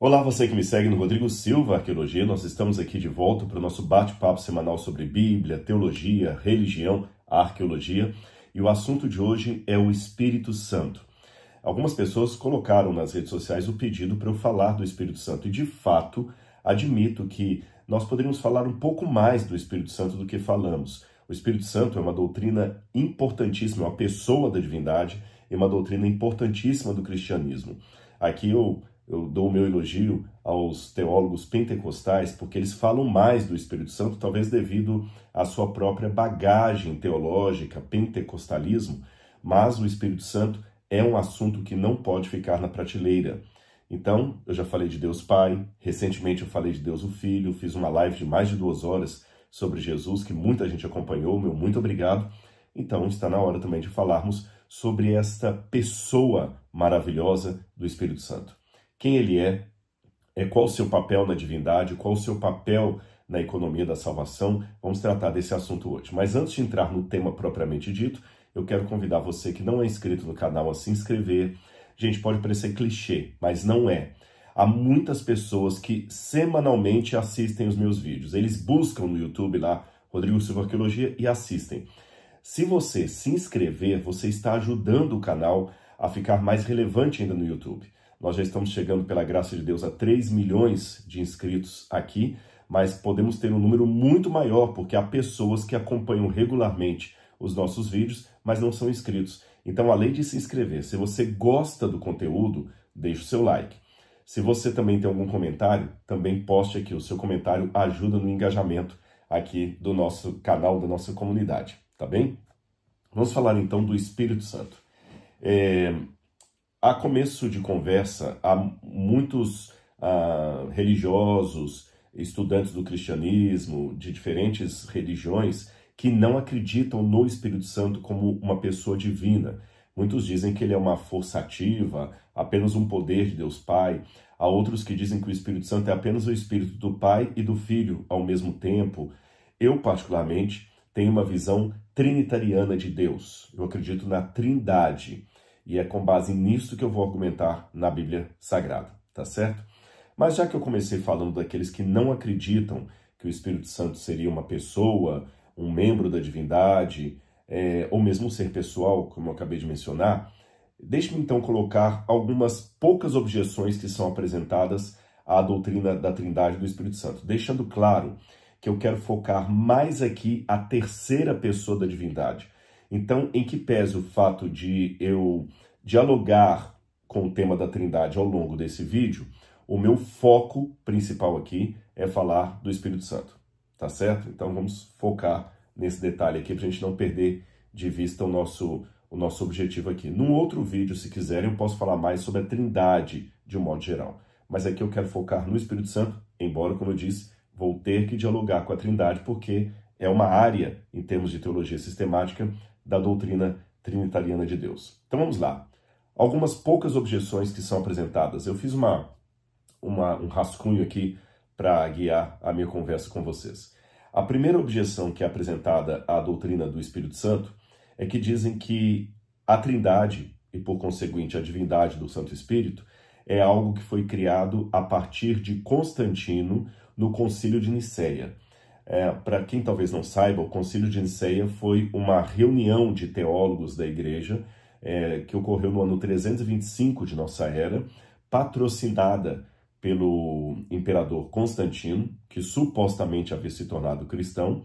Olá, você que me segue no Rodrigo Silva Arqueologia. Nós estamos aqui de volta para o nosso bate-papo semanal sobre Bíblia, teologia, religião, arqueologia. E o assunto de hoje é o Espírito Santo. Algumas pessoas colocaram nas redes sociais o pedido para eu falar do Espírito Santo. E de fato, admito que nós poderíamos falar um pouco mais do Espírito Santo do que falamos. O Espírito Santo é uma doutrina importantíssima, é uma pessoa da divindade e uma doutrina importantíssima do cristianismo. Aqui eu eu dou o meu elogio aos teólogos pentecostais, porque eles falam mais do Espírito Santo, talvez devido à sua própria bagagem teológica, pentecostalismo, mas o Espírito Santo é um assunto que não pode ficar na prateleira. Então, eu já falei de Deus Pai, recentemente eu falei de Deus o Filho, fiz uma live de mais de duas horas sobre Jesus, que muita gente acompanhou, meu muito obrigado. Então, está na hora também de falarmos sobre esta pessoa maravilhosa do Espírito Santo quem ele é, é, qual o seu papel na divindade, qual o seu papel na economia da salvação. Vamos tratar desse assunto hoje. Mas antes de entrar no tema propriamente dito, eu quero convidar você que não é inscrito no canal a se inscrever. Gente, pode parecer clichê, mas não é. Há muitas pessoas que semanalmente assistem os meus vídeos. Eles buscam no YouTube lá Rodrigo Silva Arqueologia e assistem. Se você se inscrever, você está ajudando o canal a ficar mais relevante ainda no YouTube. Nós já estamos chegando, pela graça de Deus, a 3 milhões de inscritos aqui, mas podemos ter um número muito maior, porque há pessoas que acompanham regularmente os nossos vídeos, mas não são inscritos. Então, além de se inscrever, se você gosta do conteúdo, deixe o seu like. Se você também tem algum comentário, também poste aqui. O seu comentário ajuda no engajamento aqui do nosso canal, da nossa comunidade, tá bem? Vamos falar então do Espírito Santo. É, há começo de conversa, há muitos ah, religiosos, estudantes do cristianismo, de diferentes religiões, que não acreditam no Espírito Santo como uma pessoa divina. Muitos dizem que ele é uma força ativa, apenas um poder de Deus Pai. Há outros que dizem que o Espírito Santo é apenas o Espírito do Pai e do Filho ao mesmo tempo. Eu, particularmente, tenho uma visão trinitariana de Deus. Eu acredito na Trindade. E é com base nisto que eu vou argumentar na Bíblia Sagrada, tá certo? Mas já que eu comecei falando daqueles que não acreditam que o Espírito Santo seria uma pessoa, um membro da divindade, é, ou mesmo um ser pessoal, como eu acabei de mencionar, deixe-me então colocar algumas poucas objeções que são apresentadas à doutrina da Trindade do Espírito Santo, deixando claro que eu quero focar mais aqui a terceira pessoa da divindade, então, em que pese o fato de eu dialogar com o tema da Trindade ao longo desse vídeo, o meu foco principal aqui é falar do Espírito Santo, tá certo? Então vamos focar nesse detalhe aqui para a gente não perder de vista o nosso, o nosso objetivo aqui. Num outro vídeo, se quiserem, eu posso falar mais sobre a Trindade de um modo geral. Mas aqui eu quero focar no Espírito Santo, embora, como eu disse, vou ter que dialogar com a Trindade porque é uma área, em termos de teologia sistemática, da doutrina trinitariana de Deus. Então vamos lá. Algumas poucas objeções que são apresentadas. Eu fiz uma, uma um rascunho aqui para guiar a minha conversa com vocês. A primeira objeção que é apresentada à doutrina do Espírito Santo é que dizem que a Trindade e, por conseguinte, a divindade do Santo Espírito é algo que foi criado a partir de Constantino no Concílio de Nicéia. É, Para quem talvez não saiba, o Concílio de Niceia foi uma reunião de teólogos da Igreja é, que ocorreu no ano 325 de nossa era, patrocinada pelo imperador Constantino, que supostamente havia se tornado cristão,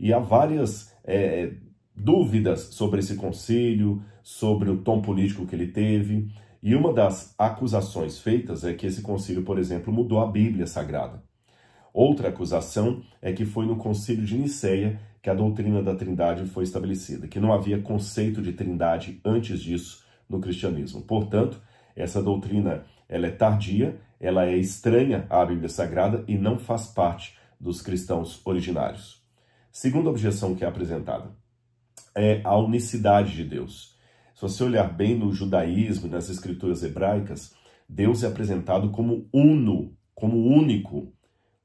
e há várias é, é, dúvidas sobre esse concílio, sobre o tom político que ele teve. E uma das acusações feitas é que esse concílio, por exemplo, mudou a Bíblia Sagrada. Outra acusação é que foi no Concílio de Niceia que a doutrina da Trindade foi estabelecida, que não havia conceito de Trindade antes disso no cristianismo. Portanto, essa doutrina ela é tardia, ela é estranha à Bíblia Sagrada e não faz parte dos cristãos originários. Segunda objeção que é apresentada é a unicidade de Deus. Se você olhar bem no judaísmo e nas escrituras hebraicas, Deus é apresentado como uno, como único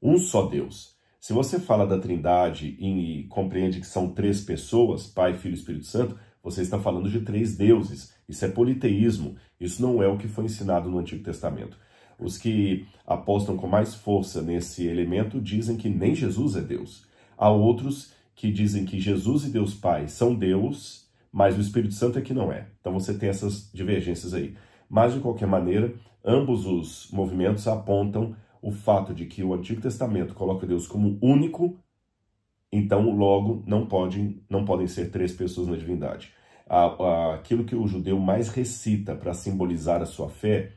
um só Deus. Se você fala da Trindade e compreende que são três pessoas, Pai, Filho e Espírito Santo, você está falando de três deuses. Isso é politeísmo. Isso não é o que foi ensinado no Antigo Testamento. Os que apostam com mais força nesse elemento dizem que nem Jesus é Deus. Há outros que dizem que Jesus e Deus Pai são Deus, mas o Espírito Santo é que não é. Então você tem essas divergências aí. Mas, de qualquer maneira, ambos os movimentos apontam o fato de que o Antigo Testamento coloca Deus como único, então logo não podem, não podem ser três pessoas na divindade. Aquilo que o judeu mais recita para simbolizar a sua fé,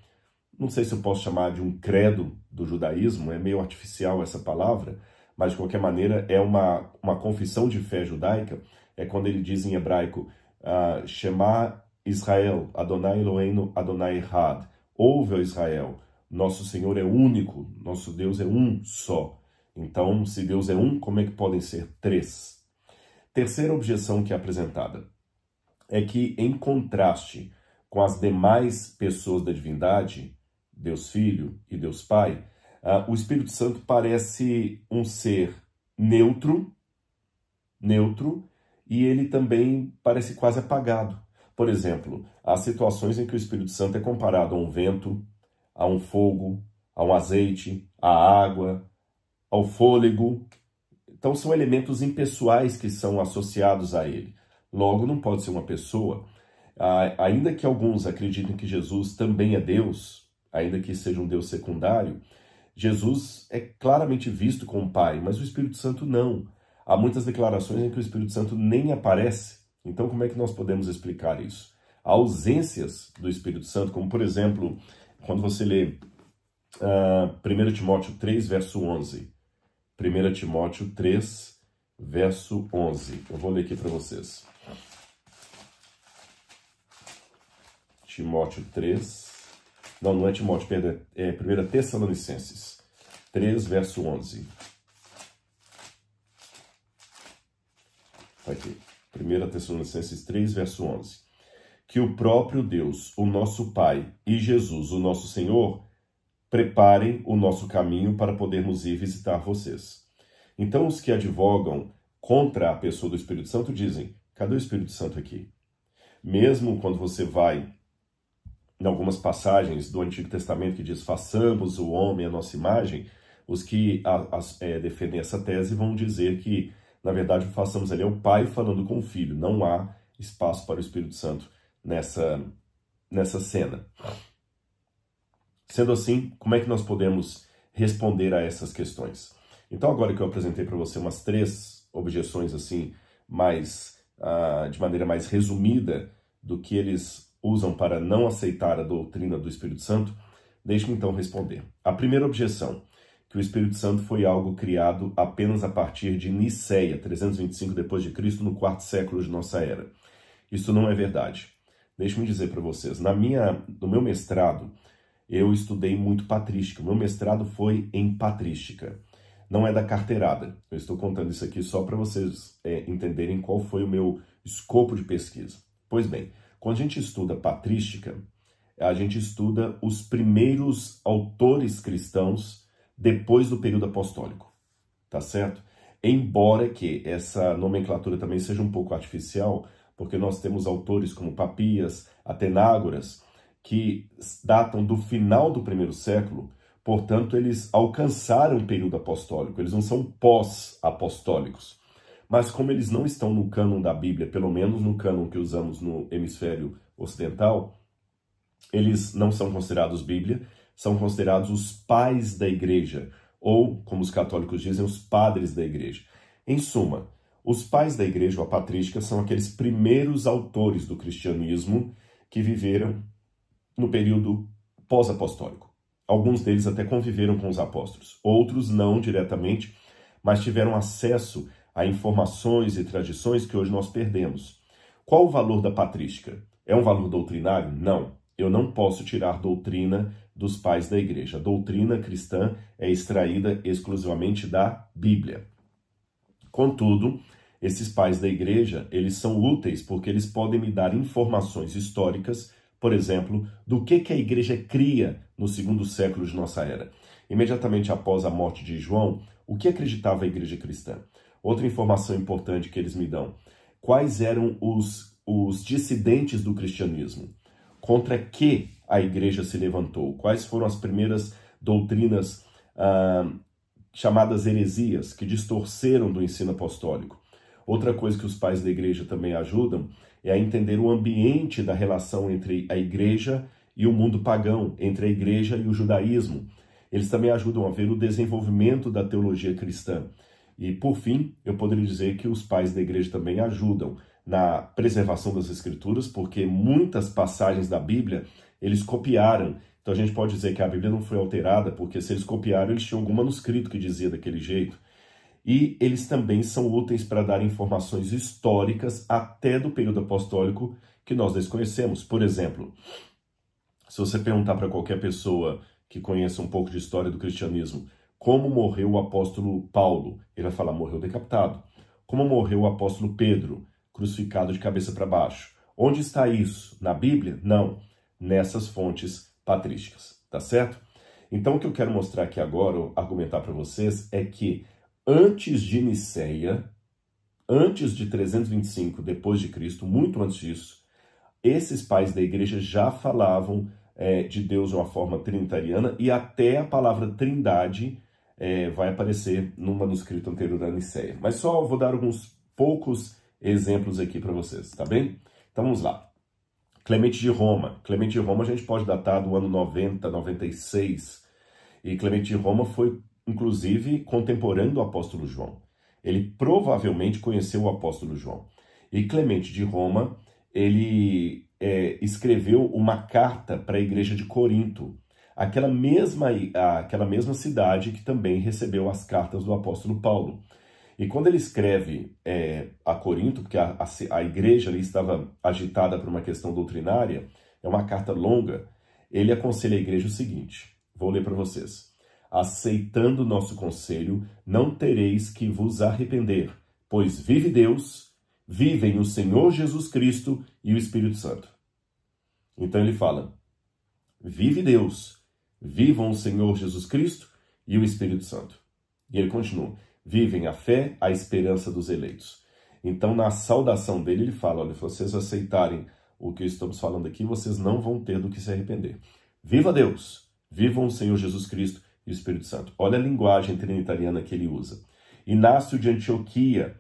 não sei se eu posso chamar de um credo do judaísmo, é meio artificial essa palavra, mas de qualquer maneira é uma, uma confissão de fé judaica, é quando ele diz em hebraico, uh, Shema Israel, Adonai Eloheinu, Adonai Had, ouve, Israel, nosso Senhor é único, nosso Deus é um só. Então, se Deus é um, como é que podem ser três? Terceira objeção que é apresentada é que, em contraste com as demais pessoas da divindade, Deus Filho e Deus Pai, ah, o Espírito Santo parece um ser neutro, neutro, e ele também parece quase apagado. Por exemplo, há situações em que o Espírito Santo é comparado a um vento, a um fogo, a um azeite, à água, ao fôlego. Então são elementos impessoais que são associados a ele. Logo, não pode ser uma pessoa. Ainda que alguns acreditem que Jesus também é Deus, ainda que seja um Deus secundário, Jesus é claramente visto como Pai, mas o Espírito Santo não. Há muitas declarações em que o Espírito Santo nem aparece. Então, como é que nós podemos explicar isso? Há ausências do Espírito Santo, como por exemplo, quando você lê uh, ah, 1 Timóteo 3, verso 11. 1 Timóteo 3, verso 11. Eu vou ler aqui para vocês. Timóteo 3. Não, não é Timóteo, perdão. É 1 Tessalonicenses 3, verso 11. Tá aqui. 1 Tessalonicenses 3, verso 11 que o próprio Deus, o nosso Pai e Jesus, o nosso Senhor, preparem o nosso caminho para podermos ir visitar vocês. Então, os que advogam contra a pessoa do Espírito Santo dizem: cadê o Espírito Santo aqui? Mesmo quando você vai em algumas passagens do Antigo Testamento que diz: façamos o homem a nossa imagem, os que a, a, é, defendem essa tese vão dizer que, na verdade, o façamos ali é o pai falando com o filho, não há espaço para o Espírito Santo nessa, nessa cena. Sendo assim, como é que nós podemos responder a essas questões? Então, agora que eu apresentei para você umas três objeções assim, mais uh, de maneira mais resumida do que eles usam para não aceitar a doutrina do Espírito Santo, deixe-me então responder. A primeira objeção, que o Espírito Santo foi algo criado apenas a partir de Niceia, 325 depois de Cristo, no quarto século de nossa era. Isso não é verdade. Deixe-me dizer para vocês, na minha, no meu mestrado, eu estudei muito patrística. O meu mestrado foi em patrística. Não é da carteirada. Eu estou contando isso aqui só para vocês é, entenderem qual foi o meu escopo de pesquisa. Pois bem, quando a gente estuda patrística, a gente estuda os primeiros autores cristãos depois do período apostólico, tá certo? Embora que essa nomenclatura também seja um pouco artificial, porque nós temos autores como Papias, Atenágoras, que datam do final do primeiro século, portanto, eles alcançaram o período apostólico, eles não são pós-apostólicos. Mas como eles não estão no cânon da Bíblia, pelo menos no cânon que usamos no hemisfério ocidental, eles não são considerados Bíblia, são considerados os pais da igreja, ou, como os católicos dizem, os padres da igreja. Em suma, os pais da igreja patrística são aqueles primeiros autores do cristianismo que viveram no período pós-apostólico. Alguns deles até conviveram com os apóstolos, outros não diretamente, mas tiveram acesso a informações e tradições que hoje nós perdemos. Qual o valor da patrística? É um valor doutrinário? Não. Eu não posso tirar doutrina dos pais da igreja. A doutrina cristã é extraída exclusivamente da Bíblia. Contudo, esses pais da igreja, eles são úteis porque eles podem me dar informações históricas, por exemplo, do que, que a igreja cria no segundo século de nossa era. Imediatamente após a morte de João, o que acreditava a igreja cristã? Outra informação importante que eles me dão, quais eram os, os dissidentes do cristianismo? Contra que a igreja se levantou? Quais foram as primeiras doutrinas ah, chamadas heresias, que distorceram do ensino apostólico. Outra coisa que os pais da igreja também ajudam é a entender o ambiente da relação entre a igreja e o mundo pagão, entre a igreja e o judaísmo. Eles também ajudam a ver o desenvolvimento da teologia cristã. E, por fim, eu poderia dizer que os pais da igreja também ajudam na preservação das escrituras, porque muitas passagens da Bíblia eles copiaram então a gente pode dizer que a Bíblia não foi alterada, porque se eles copiaram, eles tinham algum manuscrito que dizia daquele jeito. E eles também são úteis para dar informações históricas até do período apostólico que nós desconhecemos. Por exemplo, se você perguntar para qualquer pessoa que conheça um pouco de história do cristianismo como morreu o apóstolo Paulo, ele vai falar: morreu decapitado. Como morreu o apóstolo Pedro, crucificado de cabeça para baixo. Onde está isso? Na Bíblia? Não. Nessas fontes patrísticas, tá certo? Então o que eu quero mostrar aqui agora, ou argumentar para vocês, é que antes de Niceia, antes de 325 depois de Cristo, muito antes disso, esses pais da igreja já falavam é, de Deus de uma forma trinitariana e até a palavra trindade é, vai aparecer no manuscrito anterior da Niceia. Mas só vou dar alguns poucos exemplos aqui para vocês, tá bem? Então vamos lá. Clemente de Roma. Clemente de Roma a gente pode datar do ano 90, 96. E Clemente de Roma foi, inclusive, contemporâneo do apóstolo João. Ele provavelmente conheceu o apóstolo João. E Clemente de Roma, ele é, escreveu uma carta para a igreja de Corinto, aquela mesma, aquela mesma cidade que também recebeu as cartas do apóstolo Paulo. E quando ele escreve é, a Corinto, porque a, a, a igreja ali estava agitada por uma questão doutrinária, é uma carta longa, ele aconselha a igreja o seguinte: vou ler para vocês. Aceitando nosso conselho, não tereis que vos arrepender, pois vive Deus, vivem o Senhor Jesus Cristo e o Espírito Santo. Então ele fala: vive Deus, vivam o Senhor Jesus Cristo e o Espírito Santo. E ele continua: vivem a fé, a esperança dos eleitos. Então, na saudação dele, ele fala: olha, se vocês aceitarem o que estamos falando aqui, vocês não vão ter do que se arrepender. Viva Deus! Vivam o Senhor Jesus Cristo e o Espírito Santo. Olha a linguagem trinitariana que ele usa. Inácio de Antioquia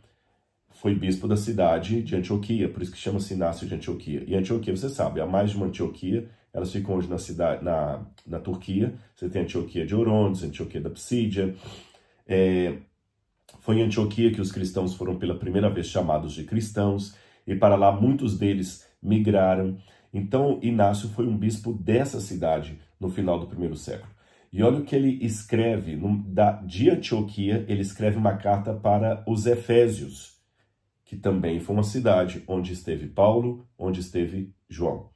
foi bispo da cidade de Antioquia, por isso que chama-se Inácio de Antioquia. E Antioquia, você sabe, há mais de uma Antioquia, elas ficam hoje na cidade, na, na Turquia. Você tem Antioquia de Orontes, Antioquia da Psídia. É, foi em Antioquia que os cristãos foram pela primeira vez chamados de cristãos, e para lá muitos deles migraram. Então, Inácio foi um bispo dessa cidade no final do primeiro século. E olha o que ele escreve da, de Antioquia, ele escreve uma carta para os Efésios, que também foi uma cidade onde esteve Paulo, onde esteve João.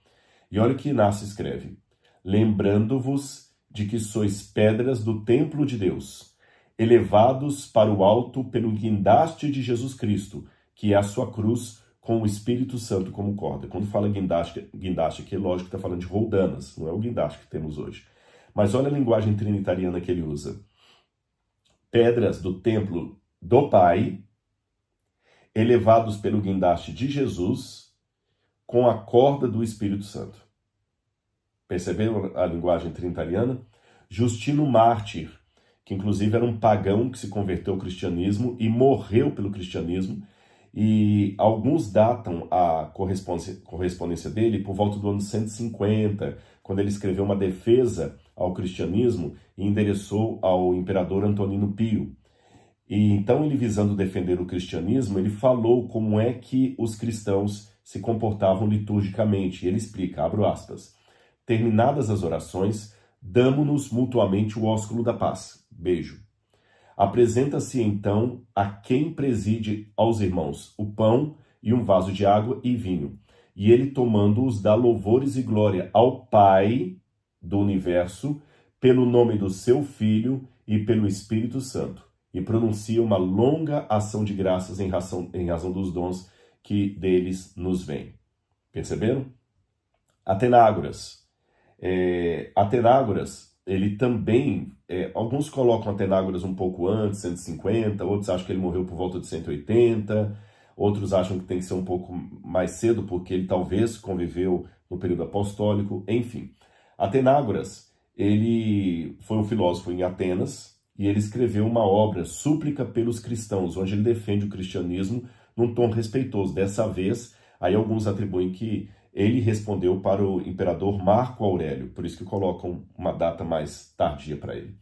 E olha o que Inácio escreve: Lembrando-vos de que sois pedras do templo de Deus elevados para o alto pelo guindaste de Jesus Cristo, que é a sua cruz, com o Espírito Santo como corda. Quando fala guindaste, guindaste aqui, lógico que está falando de roldanas, não é o guindaste que temos hoje. Mas olha a linguagem trinitariana que ele usa. Pedras do templo do Pai, elevados pelo guindaste de Jesus, com a corda do Espírito Santo. Perceberam a linguagem trinitariana? Justino Mártir, que inclusive era um pagão que se converteu ao cristianismo e morreu pelo cristianismo. E alguns datam a correspondência, correspondência dele por volta do ano 150, quando ele escreveu uma defesa ao cristianismo e endereçou ao imperador Antonino Pio. E então ele visando defender o cristianismo, ele falou como é que os cristãos se comportavam liturgicamente. Ele explica, abro aspas: Terminadas as orações, Damo-nos mutuamente o ósculo da paz. Beijo. Apresenta-se então a quem preside aos irmãos o pão e um vaso de água e vinho. E ele, tomando-os, dá louvores e glória ao Pai do universo, pelo nome do seu Filho e pelo Espírito Santo. E pronuncia uma longa ação de graças em razão, em razão dos dons que deles nos vêm. Perceberam? Atenágoras. É, Atenágoras, ele também. É, alguns colocam Atenágoras um pouco antes, 150, outros acham que ele morreu por volta de 180, outros acham que tem que ser um pouco mais cedo, porque ele talvez conviveu no período apostólico, enfim. Atenágoras, ele foi um filósofo em Atenas e ele escreveu uma obra, Súplica pelos Cristãos, onde ele defende o cristianismo num tom respeitoso. Dessa vez, aí alguns atribuem que ele respondeu para o imperador Marco Aurélio, por isso que colocam uma data mais tardia para ele.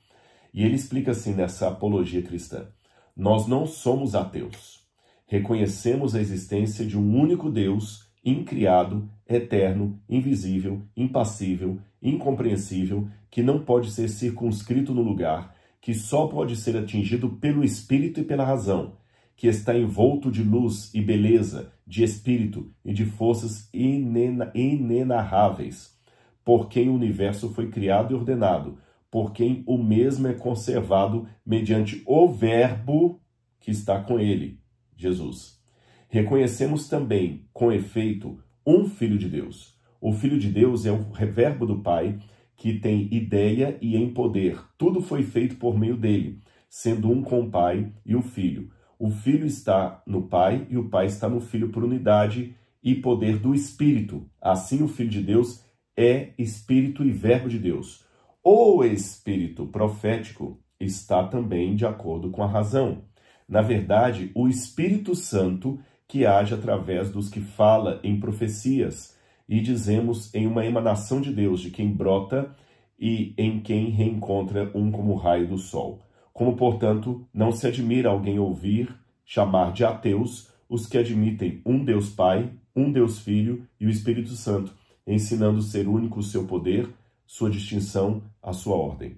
E ele explica assim nessa apologia cristã: Nós não somos ateus. Reconhecemos a existência de um único Deus, incriado, eterno, invisível, impassível, incompreensível, que não pode ser circunscrito no lugar, que só pode ser atingido pelo espírito e pela razão que está envolto de luz e beleza, de espírito e de forças inenarráveis, por quem o universo foi criado e ordenado, por quem o mesmo é conservado mediante o Verbo que está com ele, Jesus. Reconhecemos também, com efeito, um Filho de Deus. O Filho de Deus é o Verbo do Pai que tem ideia e em poder. Tudo foi feito por meio dele, sendo um com o Pai e o Filho o Filho está no Pai e o Pai está no Filho por unidade e poder do Espírito. Assim, o Filho de Deus é Espírito e Verbo de Deus. O Espírito profético está também de acordo com a razão. Na verdade, o Espírito Santo que age através dos que fala em profecias e dizemos em uma emanação de Deus, de quem brota e em quem reencontra um como raio do sol. Como, portanto, não se admira alguém ouvir chamar de ateus os que admitem um Deus Pai, um Deus Filho e o Espírito Santo, ensinando ser único o seu poder, sua distinção, a sua ordem.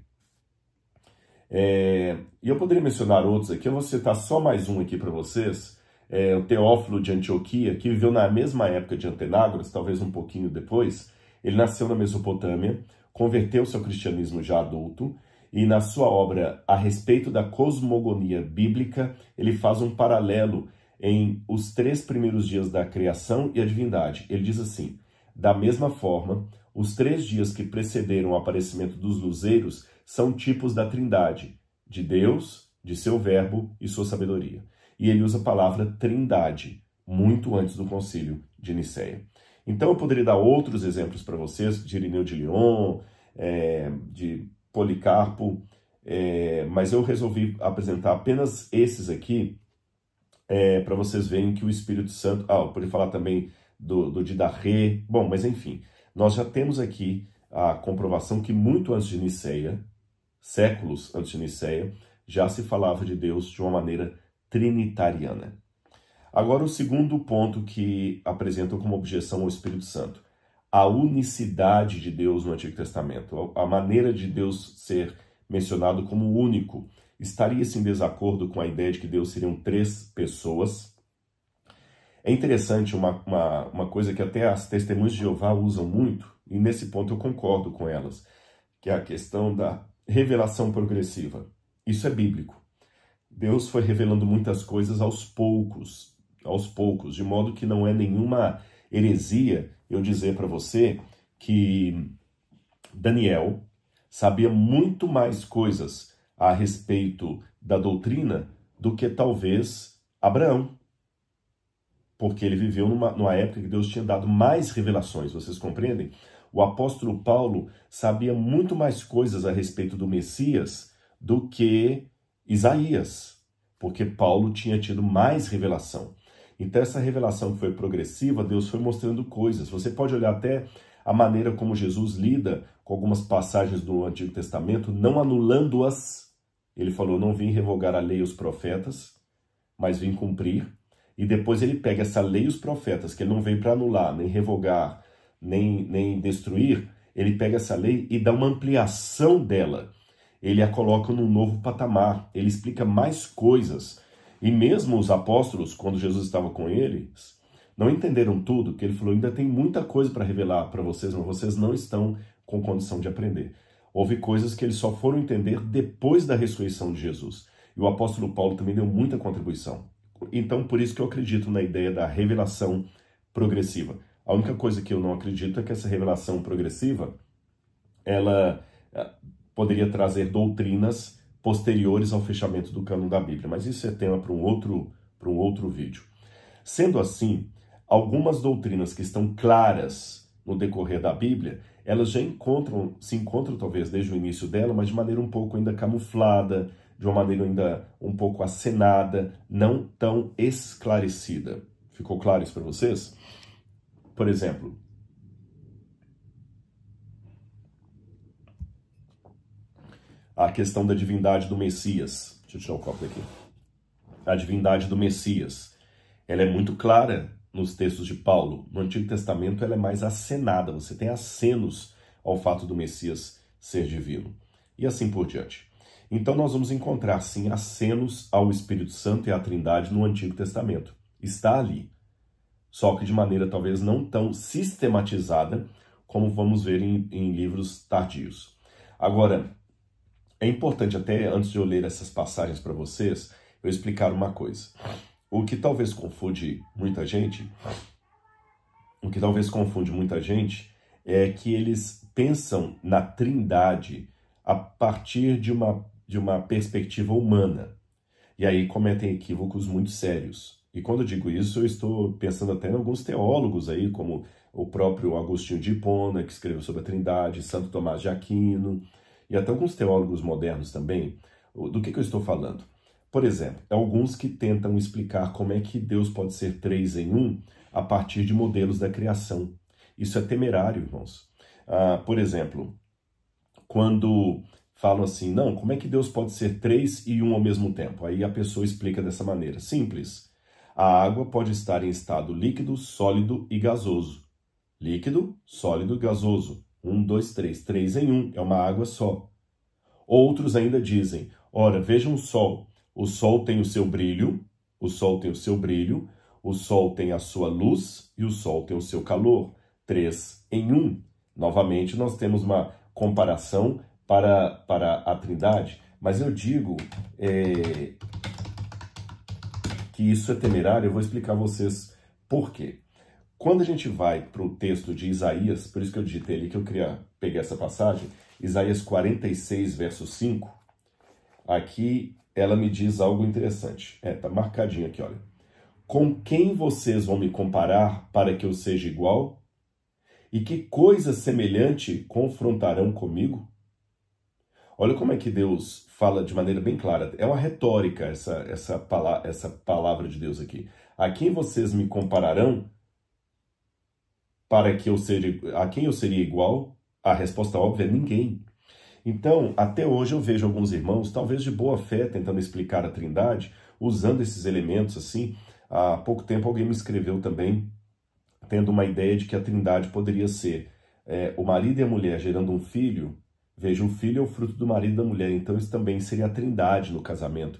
É, e eu poderia mencionar outros aqui, eu vou citar só mais um aqui para vocês, é, o Teófilo de Antioquia, que viveu na mesma época de Antenágoras, talvez um pouquinho depois, ele nasceu na Mesopotâmia, converteu-se ao cristianismo já adulto, e na sua obra a respeito da cosmogonia bíblica, ele faz um paralelo em os três primeiros dias da criação e a divindade. Ele diz assim: da mesma forma, os três dias que precederam o aparecimento dos luzeiros são tipos da trindade, de Deus, de seu verbo e sua sabedoria. E ele usa a palavra trindade, muito antes do concílio de Nicéia. Então eu poderia dar outros exemplos para vocês, de Irineu de Lyon, é, de Policarpo, é, mas eu resolvi apresentar apenas esses aqui é, para vocês verem que o Espírito Santo. Ah, eu poderia falar também do, do Didarré, bom, mas enfim, nós já temos aqui a comprovação que muito antes de Niceia, séculos antes de Niceia, já se falava de Deus de uma maneira trinitariana. Agora, o segundo ponto que apresentam como objeção ao Espírito Santo a unicidade de Deus no Antigo Testamento, a maneira de Deus ser mencionado como único, estaria-se em desacordo com a ideia de que Deus seriam três pessoas. É interessante uma, uma, uma coisa que até as testemunhas de Jeová usam muito, e nesse ponto eu concordo com elas, que é a questão da revelação progressiva. Isso é bíblico. Deus foi revelando muitas coisas aos poucos, aos poucos, de modo que não é nenhuma heresia eu dizer para você que Daniel sabia muito mais coisas a respeito da doutrina do que talvez Abraão. Porque ele viveu numa, numa época que Deus tinha dado mais revelações, vocês compreendem? O apóstolo Paulo sabia muito mais coisas a respeito do Messias do que Isaías, porque Paulo tinha tido mais revelação. Então, essa revelação que foi progressiva, Deus foi mostrando coisas. Você pode olhar até a maneira como Jesus lida com algumas passagens do Antigo Testamento, não anulando-as. Ele falou: Não vim revogar a lei e os profetas, mas vim cumprir. E depois ele pega essa lei e os profetas, que ele não vem para anular, nem revogar, nem, nem destruir. Ele pega essa lei e dá uma ampliação dela. Ele a coloca num novo patamar. Ele explica mais coisas e mesmo os apóstolos, quando Jesus estava com eles, não entenderam tudo, que ele falou: ainda tem muita coisa para revelar para vocês, mas vocês não estão com condição de aprender. Houve coisas que eles só foram entender depois da ressurreição de Jesus. E o apóstolo Paulo também deu muita contribuição. Então, por isso que eu acredito na ideia da revelação progressiva. A única coisa que eu não acredito é que essa revelação progressiva ela eh, poderia trazer doutrinas posteriores ao fechamento do cano da Bíblia, mas isso é tema para um outro para um outro vídeo. Sendo assim, algumas doutrinas que estão claras no decorrer da Bíblia, elas já encontram, se encontram talvez desde o início dela, mas de maneira um pouco ainda camuflada, de uma maneira ainda um pouco acenada, não tão esclarecida. Ficou claro isso para vocês? Por exemplo, a questão da divindade do Messias. Deixa eu tirar o copo daqui. A divindade do Messias. Ela é muito clara nos textos de Paulo. No Antigo Testamento ela é mais acenada, você tem acenos ao fato do Messias ser divino. E assim por diante. Então nós vamos encontrar sim acenos ao Espírito Santo e à Trindade no Antigo Testamento. Está ali. Só que de maneira talvez não tão sistematizada como vamos ver em, em livros tardios. Agora, é importante, até antes de eu ler essas passagens para vocês, eu explicar uma coisa. O que talvez confunde muita gente, o que talvez confunde muita gente é que eles pensam na Trindade a partir de uma, de uma perspectiva humana. E aí cometem equívocos muito sérios. E quando eu digo isso, eu estou pensando até em alguns teólogos aí, como o próprio Agostinho de Hipona, que escreveu sobre a Trindade, Santo Tomás de Aquino, e até alguns teólogos modernos também, do que, que eu estou falando? Por exemplo, alguns que tentam explicar como é que Deus pode ser três em um a partir de modelos da criação. Isso é temerário, irmãos. Ah, por exemplo, quando falam assim, não, como é que Deus pode ser três e um ao mesmo tempo? Aí a pessoa explica dessa maneira. Simples. A água pode estar em estado líquido, sólido e gasoso. Líquido, sólido e gasoso. Um, dois, três, três em um, é uma água só. Outros ainda dizem: ora, vejam o sol. O sol tem o seu brilho, o sol tem o seu brilho, o sol tem a sua luz e o sol tem o seu calor. Três em um. Novamente, nós temos uma comparação para, para a Trindade, mas eu digo é, que isso é temerário, eu vou explicar a vocês por quê. Quando a gente vai para o texto de Isaías, por isso que eu digitei ali que eu queria peguei essa passagem, Isaías 46, verso 5, aqui ela me diz algo interessante. É, tá marcadinho aqui, olha. Com quem vocês vão me comparar para que eu seja igual? E que coisa semelhante confrontarão comigo? Olha como é que Deus fala de maneira bem clara. É uma retórica essa, essa, pala essa palavra de Deus aqui. A quem vocês me compararão para que eu seja a quem eu seria igual? A resposta óbvia é ninguém. Então, até hoje eu vejo alguns irmãos, talvez de boa fé, tentando explicar a Trindade, usando esses elementos assim. Há pouco tempo alguém me escreveu também, tendo uma ideia de que a Trindade poderia ser é, o marido e a mulher gerando um filho. Veja, o filho é o fruto do marido e da mulher, então isso também seria a Trindade no casamento.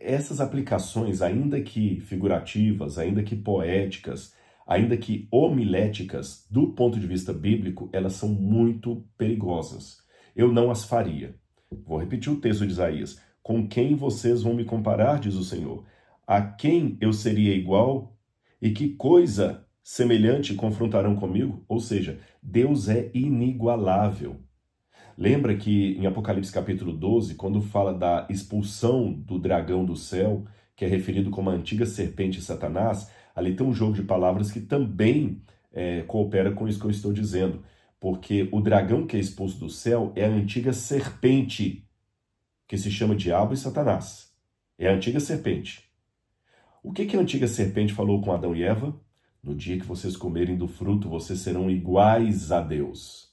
Essas aplicações, ainda que figurativas, ainda que poéticas, ainda que homiléticas, do ponto de vista bíblico, elas são muito perigosas. Eu não as faria. Vou repetir o texto de Isaías. Com quem vocês vão me comparar, diz o Senhor? A quem eu seria igual? E que coisa semelhante confrontarão comigo? Ou seja, Deus é inigualável. Lembra que em Apocalipse capítulo 12, quando fala da expulsão do dragão do céu, que é referido como a antiga serpente Satanás, ali tem um jogo de palavras que também é, coopera com isso que eu estou dizendo. Porque o dragão que é expulso do céu é a antiga serpente, que se chama Diabo e Satanás. É a antiga serpente. O que, que a antiga serpente falou com Adão e Eva? No dia que vocês comerem do fruto, vocês serão iguais a Deus.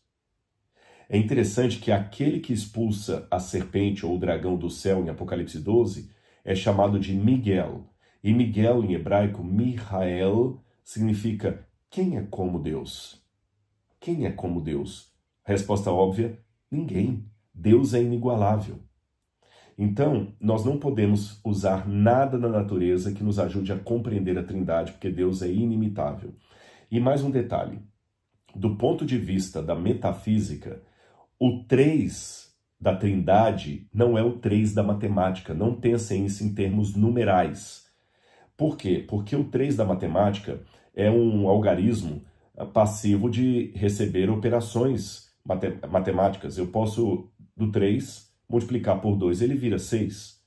É interessante que aquele que expulsa a serpente ou o dragão do céu em Apocalipse 12 é chamado de Miguel, e Miguel, em hebraico, Mihael, significa quem é como Deus? Quem é como Deus? Resposta óbvia: ninguém. Deus é inigualável. Então, nós não podemos usar nada da natureza que nos ajude a compreender a Trindade, porque Deus é inimitável. E mais um detalhe: do ponto de vista da metafísica, o 3 da Trindade não é o 3 da matemática. Não pensem isso em termos numerais. Por quê? Porque o 3 da matemática é um algarismo ah, passivo de receber operações matemáticas. Eu posso, do 3, multiplicar por 2, ele vira 6.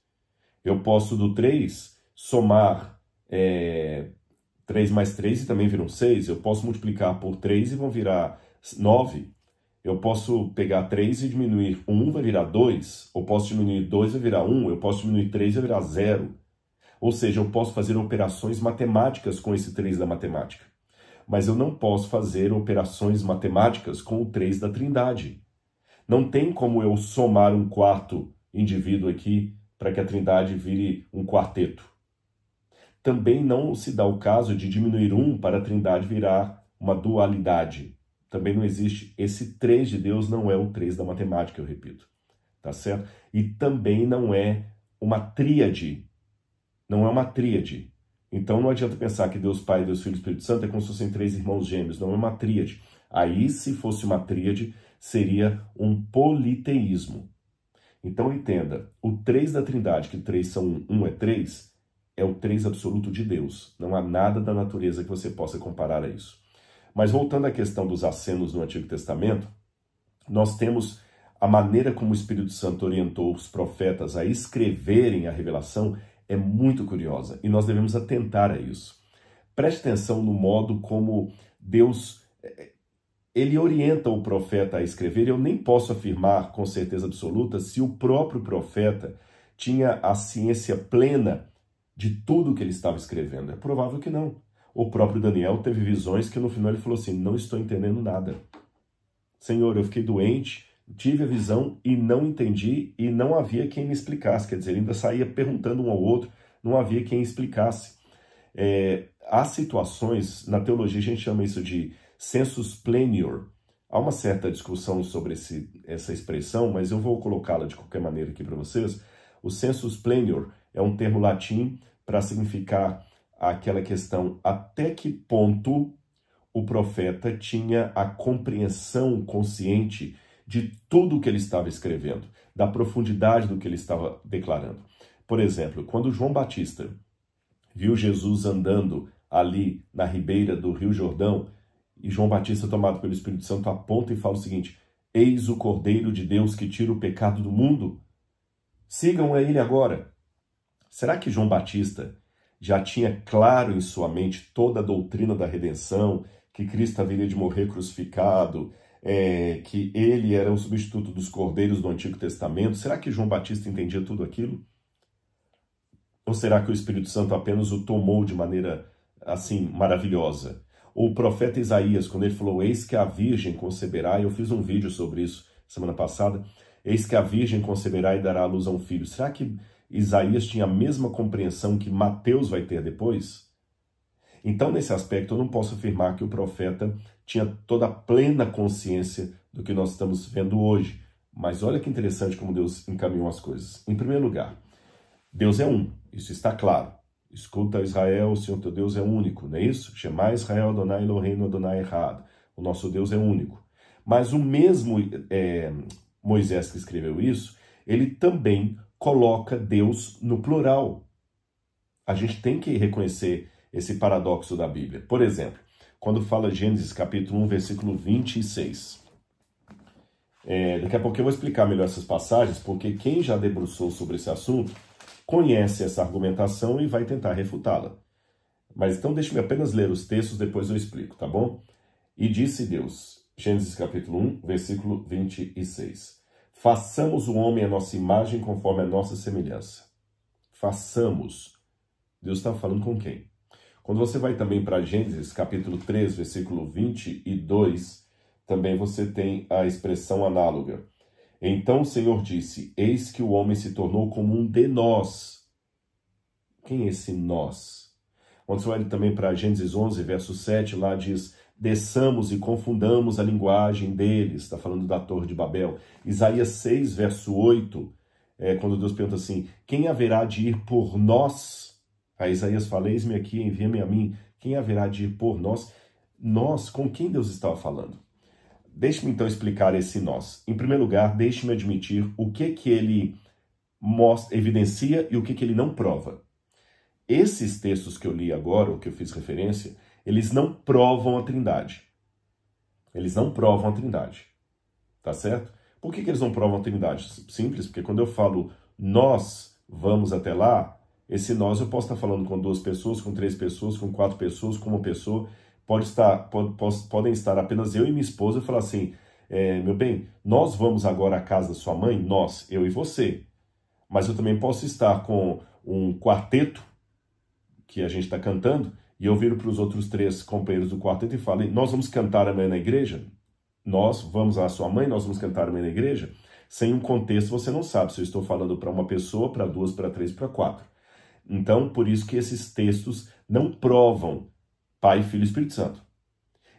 Eu posso, do 3, somar é, eh, 3 mais 3 e também viram 6. Eu posso multiplicar por 3 e vão virar 9. Eu posso pegar 3 e diminuir 1, vai virar 2. Eu posso diminuir 2, vai virar 1. Eu posso diminuir 3, vai virar 0. Ou seja, eu posso fazer operações matemáticas com esse 3 da matemática. Mas eu não posso fazer operações matemáticas com o 3 da trindade. Não tem como eu somar um quarto indivíduo aqui para que a trindade vire um quarteto. Também não se dá o caso de diminuir um para a trindade virar uma dualidade. Também não existe. Esse 3 de Deus não é o 3 da matemática, eu repito. Tá certo? E também não é uma tríade não é uma tríade. Então não adianta pensar que Deus Pai, Deus Filho e Espírito Santo é como se fossem três irmãos gêmeos. Não é uma tríade. Aí, se fosse uma tríade, seria um politeísmo. Então entenda, o três da Trindade, que três são um, um é três, é o três absoluto de Deus. Não há nada da natureza que você possa comparar a isso. Mas voltando à questão dos acenos no Antigo Testamento, nós temos a maneira como o Espírito Santo orientou os profetas a escreverem a revelação é muito curiosa e nós devemos atentar a isso. Preste atenção no modo como Deus eh, ele orienta o profeta a escrever. Eu nem posso afirmar com certeza absoluta se o próprio profeta tinha a ciência plena de tudo que ele estava escrevendo. É provável que não. O próprio Daniel teve visões que no final ele falou assim: Não estou entendendo nada. Senhor, eu fiquei doente, tive a visão e não entendi e não havia quem me explicasse. Quer dizer, ainda saía perguntando um ao outro, não havia quem explicasse. É, há situações, na teologia a gente chama isso de sensus plenior. Há uma certa discussão sobre esse, essa expressão, mas eu vou colocá-la de qualquer maneira aqui para vocês. O sensus plenior é um termo latim para significar aquela questão até que ponto o profeta tinha a compreensão consciente de tudo o que ele estava escrevendo, da profundidade do que ele estava declarando. Por exemplo, quando João Batista viu Jesus andando ali na ribeira do Rio Jordão, e João Batista, tomado pelo Espírito Santo, aponta e fala o seguinte: Eis o Cordeiro de Deus que tira o pecado do mundo. Sigam a ele agora. Será que João Batista já tinha claro em sua mente toda a doutrina da redenção, que Cristo haveria de morrer crucificado, é, que ele era o substituto dos cordeiros do Antigo Testamento, será que João Batista entendia tudo aquilo? Ou será que o Espírito Santo apenas o tomou de maneira assim maravilhosa? Ou o profeta Isaías, quando ele falou: Eis que a Virgem conceberá, e eu fiz um vídeo sobre isso semana passada. Eis que a Virgem conceberá e dará à luz a um filho. Será que Isaías tinha a mesma compreensão que Mateus vai ter depois? Então, nesse aspecto, eu não posso afirmar que o profeta tinha toda a plena consciência do que nós estamos vendo hoje. Mas olha que interessante como Deus encaminhou as coisas. Em primeiro lugar, Deus é um, isso está claro. Escuta Israel, o Senhor teu Deus é único, não é isso? Chama Israel, Adonai Eloheinu, Adonai Errado. O nosso Deus é único. Mas o mesmo é, Moisés que escreveu isso, ele também coloca Deus no plural. A gente tem que reconhecer esse paradoxo da Bíblia. Por exemplo, quando fala Gênesis capítulo 1, versículo 26. É, daqui a pouco eu vou explicar melhor essas passagens, porque quem já debruçou sobre esse assunto conhece essa argumentação e vai tentar refutá-la. Mas então deixe-me apenas ler os textos, depois eu explico, tá bom? E disse Deus, Gênesis capítulo 1, versículo 26. Façamos o homem a nossa imagem conforme a nossa semelhança. Façamos. Deus está falando com quem? Quando você vai também para Gênesis, capítulo 3, versículo 22, também você tem a expressão análoga. Então o Senhor disse: Eis que o homem se tornou como um de nós. Quem é esse nós? Quando você olha também para Gênesis 11, verso 7, lá diz: Desçamos e confundamos a linguagem deles. Está falando da Torre de Babel. Isaías 6, verso 8, é, quando Deus pergunta assim: Quem haverá de ir por nós? A Isaías fala: Eis-me aqui, envia-me a mim. Quem haverá de ir por nós? Nós, com quem Deus estava falando? Deixe-me então explicar esse nós. Em primeiro lugar, deixe-me admitir o que que ele mostra, evidencia e o que que ele não prova. Esses textos que eu li agora, ou que eu fiz referência, eles não provam a Trindade. Eles não provam a Trindade. Tá certo? Por que, que eles não provam a Trindade? Simples, porque quando eu falo nós vamos até lá, esse nós eu posso estar falando com duas pessoas, com três pessoas, com quatro pessoas, com uma pessoa. Pode estar, pode, pode, podem estar apenas eu e minha esposa e falar assim: é, meu bem, nós vamos agora à casa da sua mãe, nós, eu e você. Mas eu também posso estar com um quarteto que a gente está cantando e eu viro para os outros três companheiros do quarteto e falo: nós vamos cantar amanhã na igreja? Nós vamos à sua mãe, nós vamos cantar amanhã na igreja? Sem um contexto, você não sabe se eu estou falando para uma pessoa, para duas, para três, para quatro. Então, por isso que esses textos não provam Pai, Filho e Espírito Santo.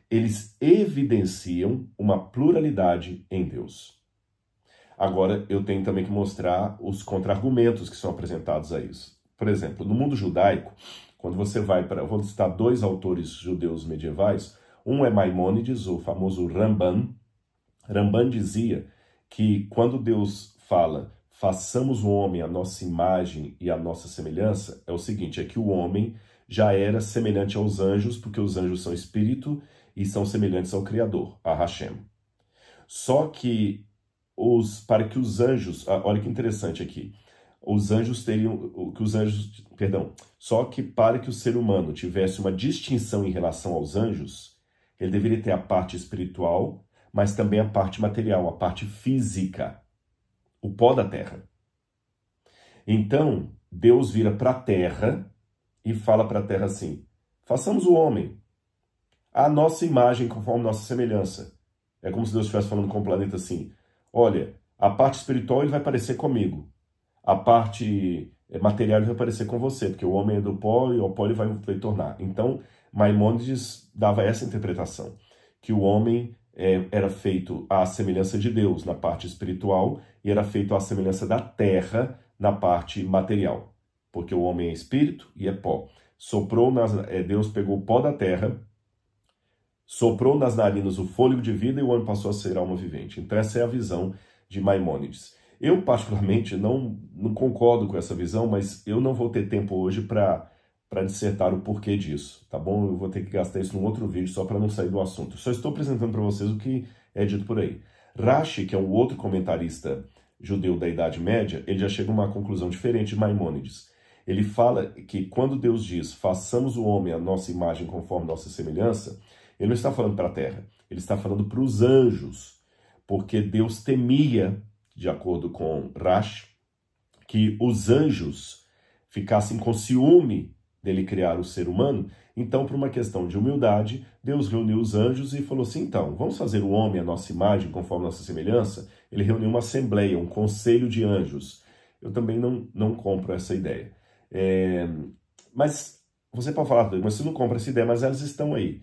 Eles evidenciam uma pluralidade em Deus. Agora, eu tenho também que mostrar os contra-argumentos que são apresentados a isso. Por exemplo, no mundo judaico, quando você vai para. Vou citar dois autores judeus medievais. Um é Maimônides, o famoso Ramban. Ramban dizia que quando Deus fala façamos o homem a nossa imagem e a nossa semelhança é o seguinte: é que o homem já era semelhante aos anjos, porque os anjos são espírito e são semelhantes ao Criador, a Hashem. Só que os, para que os anjos, ah, olha que interessante aqui, os anjos teriam, que os anjos, perdão, só que para que o ser humano tivesse uma distinção em relação aos anjos, ele deveria ter a parte espiritual, mas também a parte material, a parte física o pó da terra. Então, Deus vira para a terra e fala para a terra assim: façamos o homem à nossa imagem, conforme nossa semelhança. É como se Deus estivesse falando com o planeta assim: olha, a parte espiritual ele vai parecer comigo, a parte eh, material ele vai parecer com você, porque o homem é do pó e o pó ele vai, vai tornar. Então, Maimônides dava essa interpretação, que o homem é, era feito à semelhança de Deus na parte espiritual e era feito à semelhança da terra na parte material, porque o homem é espírito e é pó. Soprou nas, é, Deus pegou o pó da terra, soprou nas narinas o fôlego de vida e o homem passou a ser alma vivente. Então essa é a visão de Maimônides. Eu particularmente não, não concordo com essa visão, mas eu não vou ter tempo hoje para para dissertar o porquê disso, tá bom? Eu vou ter que gastar isso num outro vídeo só para não sair do assunto. Só estou apresentando para vocês o que é dito por aí. Rashi, que é um outro comentarista judeu da Idade Média, ele já chega a uma conclusão diferente de Maimônides. Ele fala que quando Deus diz façamos o homem a nossa imagem conforme nossa semelhança, ele não está falando para a terra, ele está falando para os anjos, porque Deus temia, de acordo com Rashi, que os anjos ficassem com ciúme dele criar o ser humano, então, por uma questão de humildade, Deus reuniu os anjos e falou assim: então, vamos fazer o homem à nossa imagem, conforme nossa semelhança? Ele reuniu uma assembleia, um conselho de anjos. Eu também não, não compro essa ideia. É, mas você pode falar, mas você não compra essa ideia, mas elas estão aí.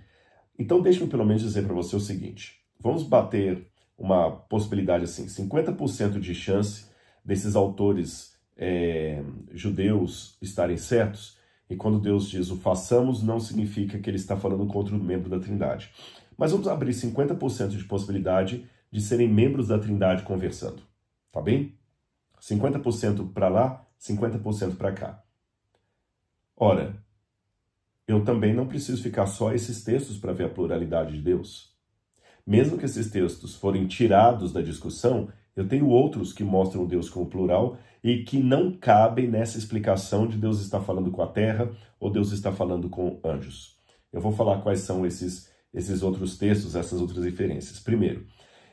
Então, deixe-me pelo menos dizer para você o seguinte: vamos bater uma possibilidade assim, 50% de chance desses autores é, judeus estarem certos e quando Deus diz o façamos, não significa que ele está falando contra o membro da Trindade. Mas vamos abrir 50% de possibilidade de serem membros da Trindade conversando. Tá bem? 50% para lá, 50% para cá. Ora, eu também não preciso ficar só esses textos para ver a pluralidade de Deus. Mesmo que esses textos forem tirados da discussão, eu tenho outros que mostram Deus como plural e que não cabem nessa explicação de Deus está falando com a terra ou Deus está falando com anjos. Eu vou falar quais são esses, esses outros textos, essas outras referências. Primeiro,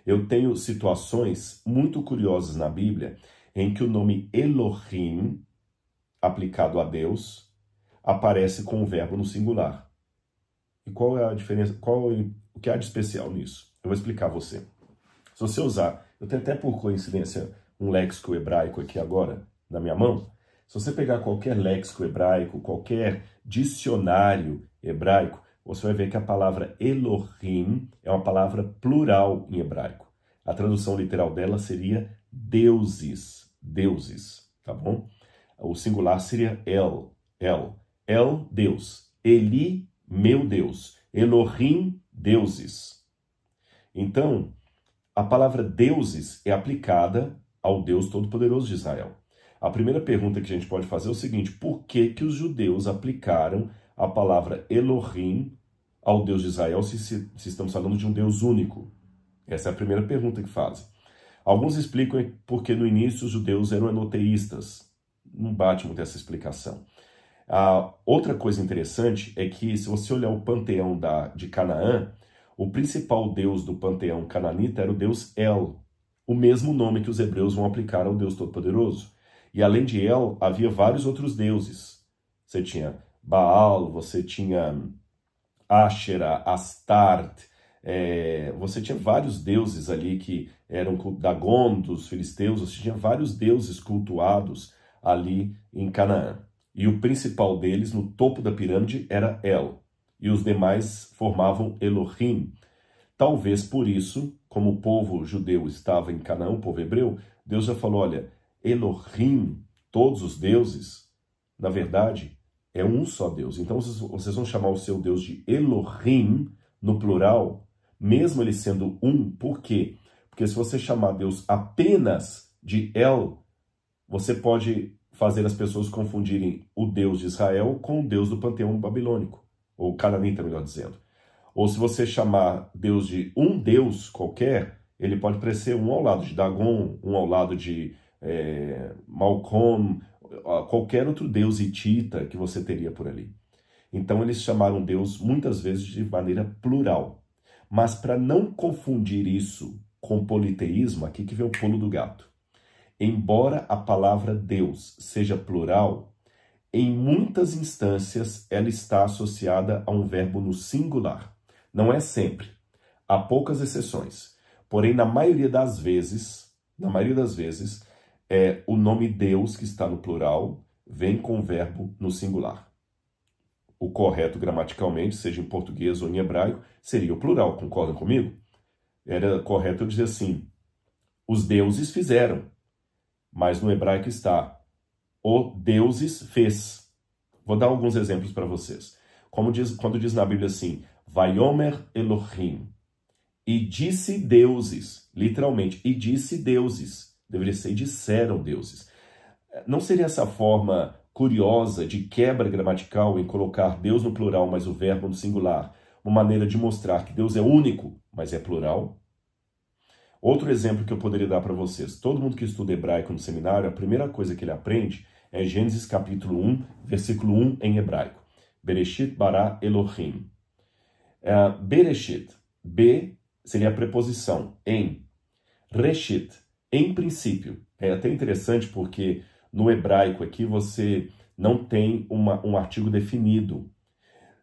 eu tenho situações muito curiosas na Bíblia em que o nome Elohim, aplicado a Deus, aparece com o verbo no singular. E qual é a diferença? Qual é, o que há de especial nisso? Eu vou explicar a você. Se você usar, eu tenho até por coincidência um léxico hebraico aqui agora na minha mão, se você pegar qualquer léxico hebraico, qualquer dicionário hebraico, você vai ver que a palavra Elohim é uma palavra plural em hebraico. A tradução literal dela seria deuses, deuses, tá bom? O singular seria El, El, El, Deus, Eli, meu Deus, Elohim, deuses. Então, a palavra deuses é aplicada ao Deus Todo-Poderoso de Israel. A primeira pergunta que a gente pode fazer é o seguinte: por que, que os judeus aplicaram a palavra Elohim ao Deus de Israel se, se, se estamos falando de um Deus único? Essa é a primeira pergunta que fazem. Alguns explicam porque no início os judeus eram enoteístas. Não bate muito essa explicação. A outra coisa interessante é que, se você olhar o panteão da, de Canaã, o principal deus do panteão cananita era o deus El, o mesmo nome que os hebreus vão aplicar ao Deus Todo-Poderoso. E além de El, havia vários outros deuses. Você tinha Baal, você tinha Ashera Astart é, você tinha vários deuses ali que eram Dagon, dos filisteus, você tinha vários deuses cultuados ali em Canaã. E o principal deles, no topo da pirâmide, era El. E os demais formavam Elohim, Talvez por isso, como o povo judeu estava em Canaã, o povo hebreu, Deus já falou: olha, Elohim, todos os deuses, na verdade, é um só Deus. Então vocês vão chamar o seu Deus de Elohim, no plural, mesmo ele sendo um, por quê? Porque se você chamar Deus apenas de El, você pode fazer as pessoas confundirem o Deus de Israel com o Deus do panteão babilônico, ou cananita, melhor dizendo. Ou se você chamar Deus de um Deus qualquer, ele pode parecer um ao lado de Dagon, um ao lado de é, Malcolm, qualquer outro deus hitita que você teria por ali. Então eles chamaram Deus muitas vezes de maneira plural. Mas para não confundir isso com politeísmo, aqui que vem o pulo do gato. Embora a palavra Deus seja plural, em muitas instâncias ela está associada a um verbo no singular. Não é sempre. Há poucas exceções. Porém, na maioria das vezes, na maioria das vezes, é o nome Deus que está no plural vem com o verbo no singular. O correto gramaticalmente, seja em português ou em hebraico, seria o plural, concordam comigo? Era correto eu dizer assim: os deuses fizeram, mas no hebraico está o deuses fez. Vou dar alguns exemplos para vocês. Como diz, quando diz na Bíblia assim: Vaiomer Elohim. E disse deuses, literalmente, e disse deuses. Deveria ser, e disseram deuses. Não seria essa forma curiosa de quebra gramatical em colocar Deus no plural, mas o verbo no singular? Uma maneira de mostrar que Deus é único, mas é plural? Outro exemplo que eu poderia dar para vocês. Todo mundo que estuda hebraico no seminário, a primeira coisa que ele aprende é Gênesis capítulo 1, versículo 1 em hebraico. Bereshit bara Elohim. É, Bereshit. seria a preposição em. Reshit, em princípio. É até interessante porque no hebraico aqui você não tem uma, um artigo definido.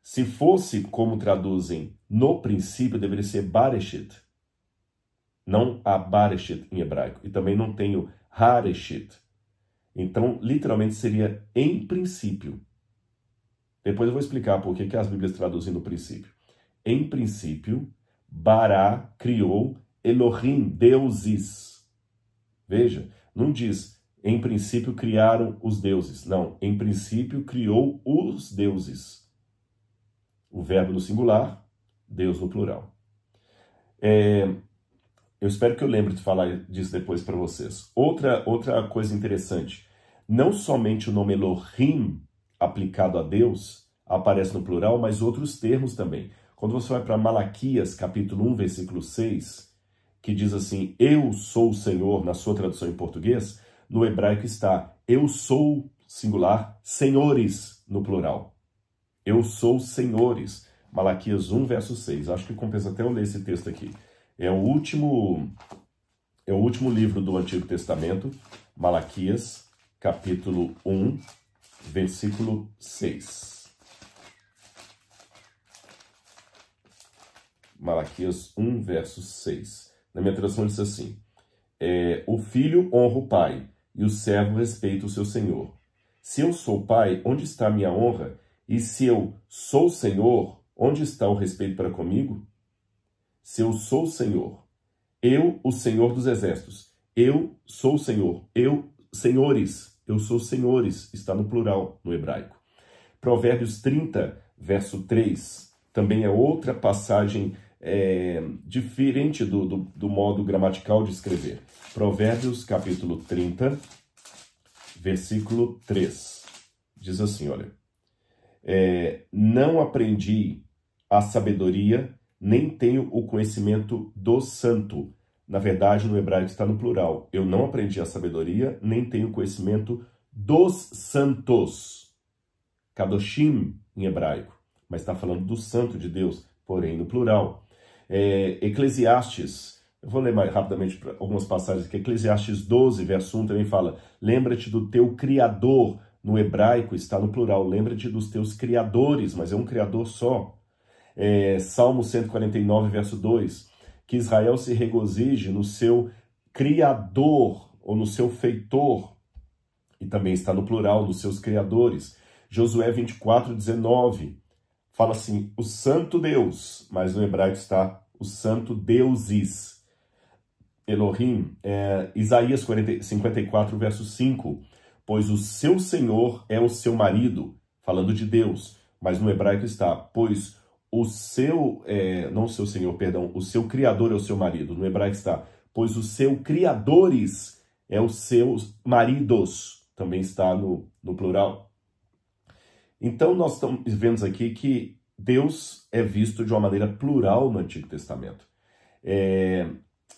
Se fosse como traduzem no princípio, deveria ser Bareshit. Não a Bareshit em hebraico. E também não tenho o Hareshit. Então, literalmente seria em princípio. Depois eu vou explicar por que as Bíblias traduzem no princípio. Em princípio, Bará criou Elohim, deuses. Veja, não diz em princípio criaram os deuses. Não, em princípio criou os deuses. O verbo no singular, Deus no plural. É, eu espero que eu lembre de falar disso depois para vocês. Outra, outra coisa interessante: não somente o nome Elohim aplicado a Deus aparece no plural, mas outros termos também. Quando você vai para Malaquias, capítulo 1, versículo 6, que diz assim: Eu sou o Senhor, na sua tradução em português, no hebraico está: Eu sou, singular, senhores, no plural. Eu sou senhores. Malaquias 1, verso 6. Acho que compensa até eu ler esse texto aqui. É o último é o último livro do Antigo Testamento, Malaquias, capítulo 1, versículo 6. Malaquias 1, verso 6. Na minha tradução diz assim: é, O filho honra o pai, e o servo respeita o seu senhor. Se eu sou pai, onde está a minha honra? E se eu sou senhor, onde está o respeito para comigo? Se eu sou senhor, eu, o senhor dos exércitos, eu sou senhor, eu, senhores, eu sou senhores, está no plural, no hebraico. Provérbios 30, verso 3, também é outra passagem é, diferente do, do, do modo gramatical de escrever. Provérbios capítulo 30, versículo 3. Diz assim: olha. É, não aprendi a sabedoria, nem tenho o conhecimento do santo. Na verdade, no hebraico está no plural. Eu não aprendi a sabedoria, nem tenho conhecimento dos santos. Kadoshim em hebraico. Mas está falando do santo de Deus, porém no plural. É, Eclesiastes, eu vou ler mais rapidamente algumas passagens aqui. Eclesiastes 12, verso 1 também fala: Lembra-te do teu Criador. No hebraico está no plural. Lembra-te dos teus criadores, mas é um criador só. É, Salmo 149, verso 2: Que Israel se regozije no seu criador ou no seu feitor, e também está no plural, nos seus criadores. Josué 24, 19 fala assim, o santo Deus, mas no hebraico está o santo deuses. Elohim, é, Isaías 40, 54, verso 5, pois o seu Senhor é o seu marido, falando de Deus, mas no hebraico está, pois o seu, é, não o seu Senhor, perdão, o seu Criador é o seu marido, no hebraico está, pois o seu Criadores é os seus maridos, também está no, no plural, então, nós estamos vendo aqui que Deus é visto de uma maneira plural no Antigo Testamento. É...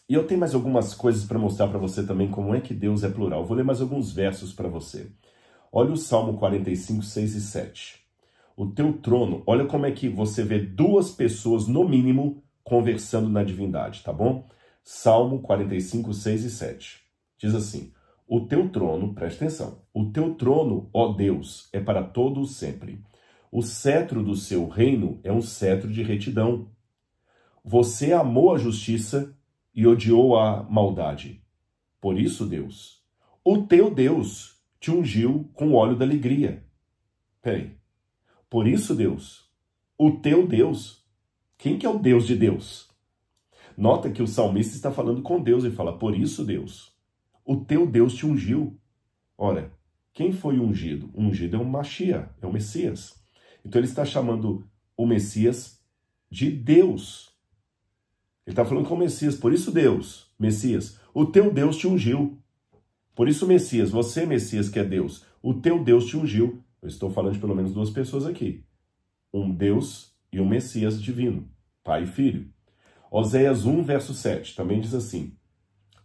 E eu tenho mais algumas coisas para mostrar para você também como é que Deus é plural. Vou ler mais alguns versos para você. Olha o Salmo 45, 6 e 7. O teu trono, olha como é que você vê duas pessoas, no mínimo, conversando na divindade, tá bom? Salmo 45, 6 e 7. Diz assim: o teu trono, presta atenção, o teu trono, ó Deus, é para todo o sempre. O cetro do seu reino é um cetro de retidão. Você amou a justiça e odiou a maldade. Por isso, Deus, o teu Deus te ungiu com o óleo da alegria. Peraí. Por isso, Deus, o teu Deus. Quem que é o Deus de Deus? Nota que o salmista está falando com Deus e fala: Por isso, Deus, o teu Deus te ungiu. Ora, quem foi ungido? O ungido é o Mashiach, é o Messias. Então ele está chamando o Messias de Deus. Ele está falando com o Messias, por isso Deus, Messias, o teu Deus te ungiu. Por isso, Messias, você, Messias, que é Deus, o teu Deus te ungiu. Eu estou falando de pelo menos duas pessoas aqui: um Deus e um Messias divino, Pai e Filho. Oséias 1, verso 7 também diz assim: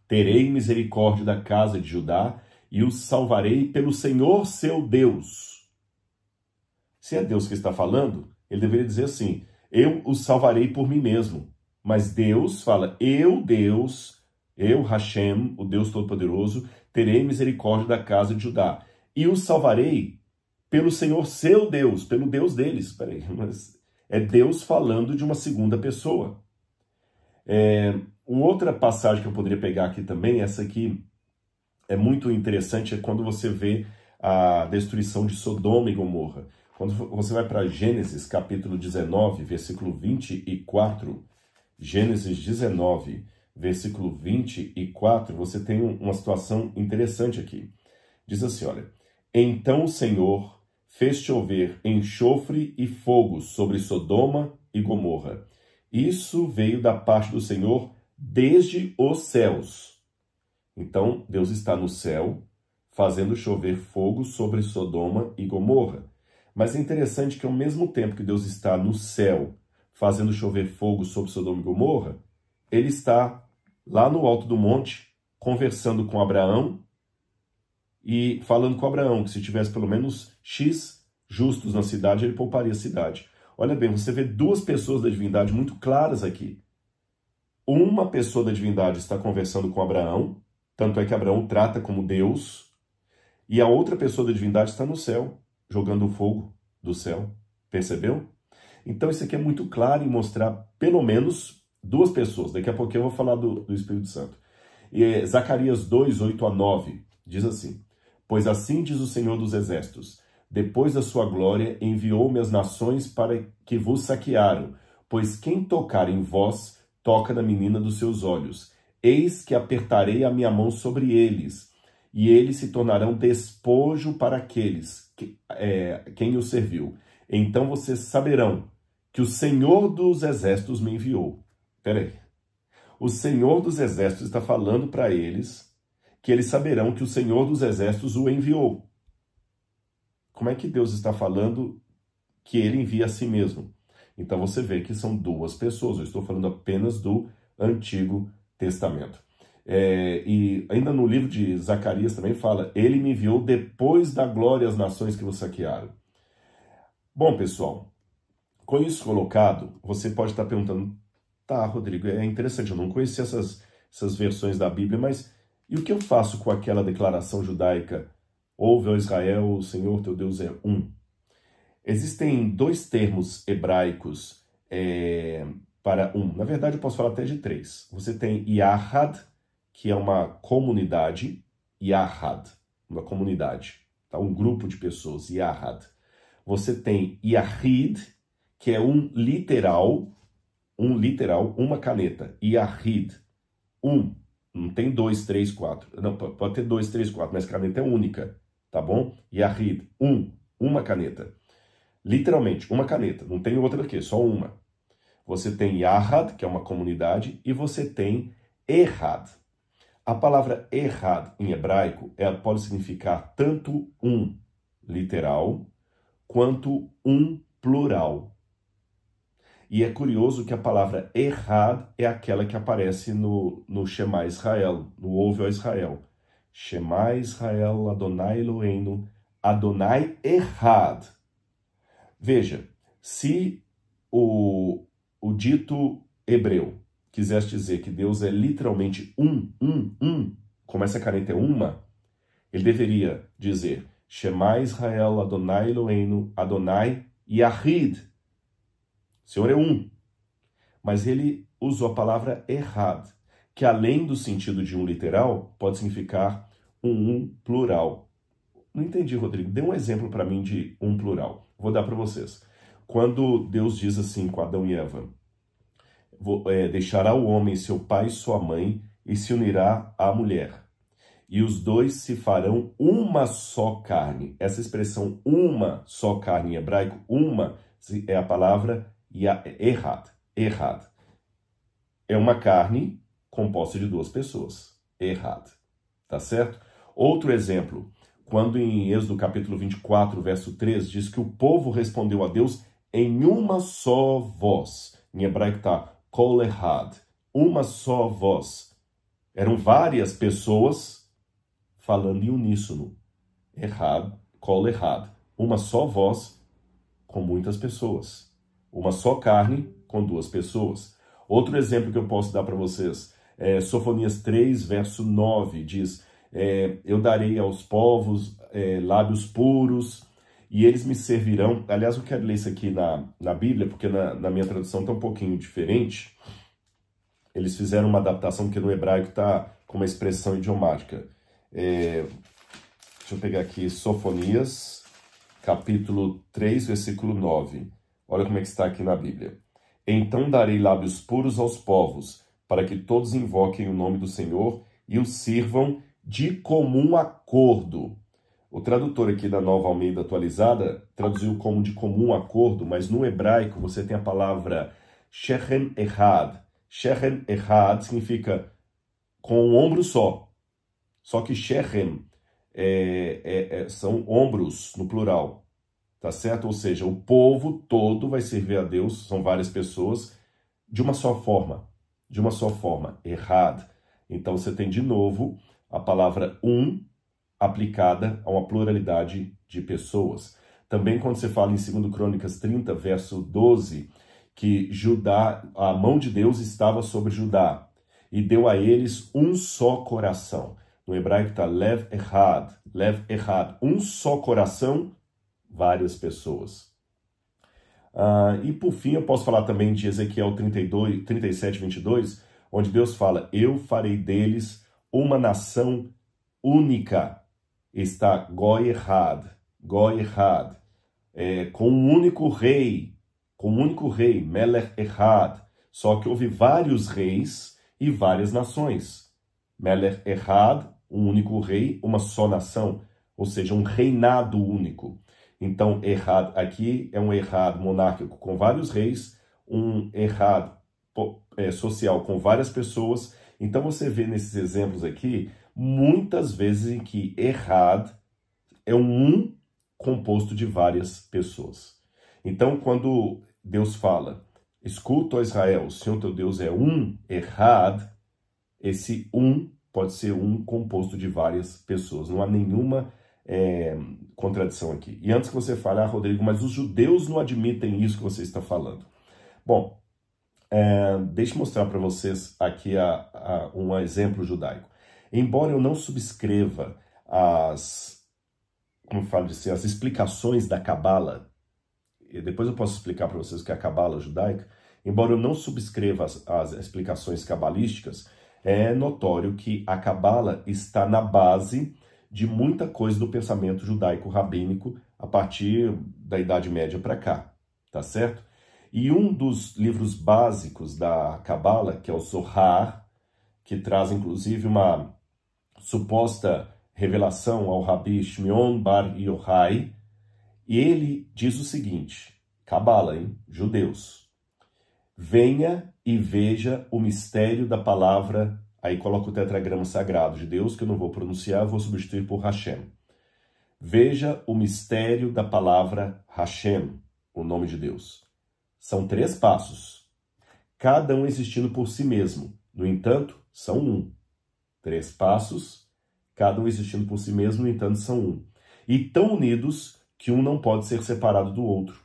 Terei misericórdia da casa de Judá e os salvarei pelo Senhor seu Deus. Se é Deus que está falando, ele deveria dizer assim: Eu os salvarei por mim mesmo. Mas Deus fala: Eu, Deus, eu, Hashem, o Deus Todo-Poderoso, terei misericórdia da casa de Judá e os salvarei pelo Senhor seu Deus, pelo Deus deles. Peraí, mas é Deus falando de uma segunda pessoa. É, uma outra passagem que eu poderia pegar aqui também, essa aqui é muito interessante, é quando você vê a destruição de Sodoma e Gomorra. Quando você vai para Gênesis capítulo 19, versículo 24, Gênesis 19, versículo 24, você tem uma situação interessante aqui. Diz assim: olha, então o Senhor fez chover enxofre e fogo sobre Sodoma e Gomorra. Isso veio da parte do Senhor desde os céus. Então, Deus está no céu, fazendo chover fogo sobre Sodoma e Gomorra. Mas é interessante que, ao mesmo tempo que Deus está no céu, fazendo chover fogo sobre Sodoma e Gomorra, ele está lá no alto do monte, conversando com Abraão e falando com Abraão que se tivesse pelo menos X justos na cidade, ele pouparia a cidade. Olha bem, você vê duas pessoas da divindade muito claras aqui uma pessoa da divindade está conversando com Abraão, tanto é que Abraão trata como Deus, e a outra pessoa da divindade está no céu, jogando fogo do céu. Percebeu? Então isso aqui é muito claro em mostrar pelo menos duas pessoas. Daqui a pouco eu vou falar do, do Espírito Santo. E é, Zacarias 2, 8 a 9, diz assim: Pois assim diz o Senhor dos Exércitos: Depois da sua glória enviou-me as nações para que vos saquearam, pois quem tocar em vós toca na menina dos seus olhos. Eis que apertarei a minha mão sobre eles, e eles se tornarão despojo para aqueles que, é, quem os serviu. Então vocês saberão que o Senhor dos Exércitos me enviou. Peraí. O Senhor dos Exércitos está falando para eles que eles saberão que o Senhor dos Exércitos o enviou. Como é que Deus está falando que ele envia a si mesmo? Então você vê que são duas pessoas, eu estou falando apenas do Antigo Testamento. É, e ainda no livro de Zacarias também fala: Ele me enviou depois da glória às nações que vos saquearam. Bom, pessoal, com isso colocado, você pode estar perguntando: tá, Rodrigo, é interessante, eu não conhecia essas, essas versões da Bíblia, mas e o que eu faço com aquela declaração judaica? Ouve, ó Israel, o Senhor teu Deus é um. Existem dois termos hebraicos é, para um. Na verdade, eu posso falar até de três. Você tem Yahad, que é uma comunidade, Yahad, uma comunidade, tá? um grupo de pessoas, Yahad. Você tem Yahid, que é um literal, um literal, uma caneta, Yahid, um. Não tem dois, três, quatro. Não, pode ter dois, três, quatro, mas caneta é única, tá bom? Yahid, um, uma caneta. Literalmente, uma caneta, não tem outra aqui, só uma. Você tem Yahad, que é uma comunidade, e você tem Errad. A palavra Errad em hebraico ela pode significar tanto um literal quanto um plural. E é curioso que a palavra Errad é aquela que aparece no, no Shema Israel, no Ouve ao Israel. Shema Israel Adonai Eloheinu Adonai Errad. Veja, se o, o dito hebreu quisesse dizer que Deus é literalmente um, um, um, como essa careta é uma, ele deveria dizer Shema Israel Adonai Eloheinu Adonai Yahid. O Senhor é um. Mas ele usou a palavra errado, que além do sentido de um literal, pode significar um um plural. Não entendi, Rodrigo. Dê um exemplo para mim de um plural. Vou dar para vocês. Quando Deus diz assim com Adão e Eva: é, Deixará o homem seu pai e sua mãe e se unirá à mulher, e os dois se farão uma só carne. Essa expressão, uma só carne, em hebraico, uma, é a palavra é errad, errad. É uma carne composta de duas pessoas, errad. Tá certo? Outro exemplo, quando em Êxodo capítulo 24, verso 3, diz que o povo respondeu a Deus em uma só voz. Em hebraico está kol errad, uma só voz. Eram várias pessoas falando em uníssono. Errado, kol errado. Uma só voz com muitas pessoas. Uma só carne com duas pessoas. Outro exemplo que eu posso dar para vocês é Sofonias 3, verso 9, diz: é, eu darei aos povos é, lábios puros, e eles me servirão. Aliás, eu quero ler isso aqui na, na Bíblia, porque na, na minha tradução está um pouquinho diferente. Eles fizeram uma adaptação, porque no hebraico está com uma expressão idiomática. É, deixa eu pegar aqui Sofonias, capítulo 3, versículo 9. Olha como é que está aqui na Bíblia. Então darei lábios puros aos povos, para que todos invoquem o nome do Senhor e o sirvam, de comum acordo. O tradutor aqui da Nova Almeida Atualizada traduziu como de comum acordo, mas no hebraico você tem a palavra shechem erad. Shechem erad significa com o um ombro só. Só que shechem é, é, é, são ombros no plural, tá certo? Ou seja, o povo todo vai servir a Deus, são várias pessoas, de uma só forma, de uma só forma, errado. Então você tem de novo a palavra um aplicada a uma pluralidade de pessoas. Também quando você fala em 2 Crônicas 30, verso 12, que Judá, a mão de Deus estava sobre Judá e deu a eles um só coração. No hebraico está lev errad, lev errad, um só coração, várias pessoas. Uh, e por fim, eu posso falar também de Ezequiel 32, 37, 22, onde Deus fala: Eu farei deles uma nação única está Goerhad, Goerhad, é, com um único rei, com um único rei, Melech Erhad. Só que houve vários reis e várias nações. Melech Erhad, um único rei, uma só nação, ou seja, um reinado único. Então, errado aqui é um errado monárquico com vários reis, um errado é, social com várias pessoas então você vê nesses exemplos aqui muitas vezes em que errad é um composto de várias pessoas. Então quando Deus fala, escuta ó Israel, o Senhor teu Deus é um, errad, esse um pode ser um composto de várias pessoas. Não há nenhuma é, contradição aqui. E antes que você fale, ah, Rodrigo, mas os judeus não admitem isso que você está falando. Bom, é, deixa eu mostrar para vocês aqui a, a, um exemplo judaico. Embora eu não subscreva as, como falo de ser, as explicações da Cabala, e depois eu posso explicar para vocês o que é a Cabala judaica, embora eu não subscreva as, as explicações cabalísticas, é notório que a Cabala está na base de muita coisa do pensamento judaico rabínico a partir da Idade Média para cá, tá certo? E um dos livros básicos da Cabala, que é o Sohar, que traz inclusive uma suposta revelação ao Rabi Shmion Bar Yochai, ele diz o seguinte: Cabala, hein? Judeus. Venha e veja o mistério da palavra. Aí coloca o tetragrama sagrado de Deus, que eu não vou pronunciar, vou substituir por Hashem. Veja o mistério da palavra Hashem, o nome de Deus são três passos, cada um existindo por si mesmo. No entanto, são um. Três passos, cada um existindo por si mesmo, no entanto, são um. E tão unidos que um não pode ser separado do outro.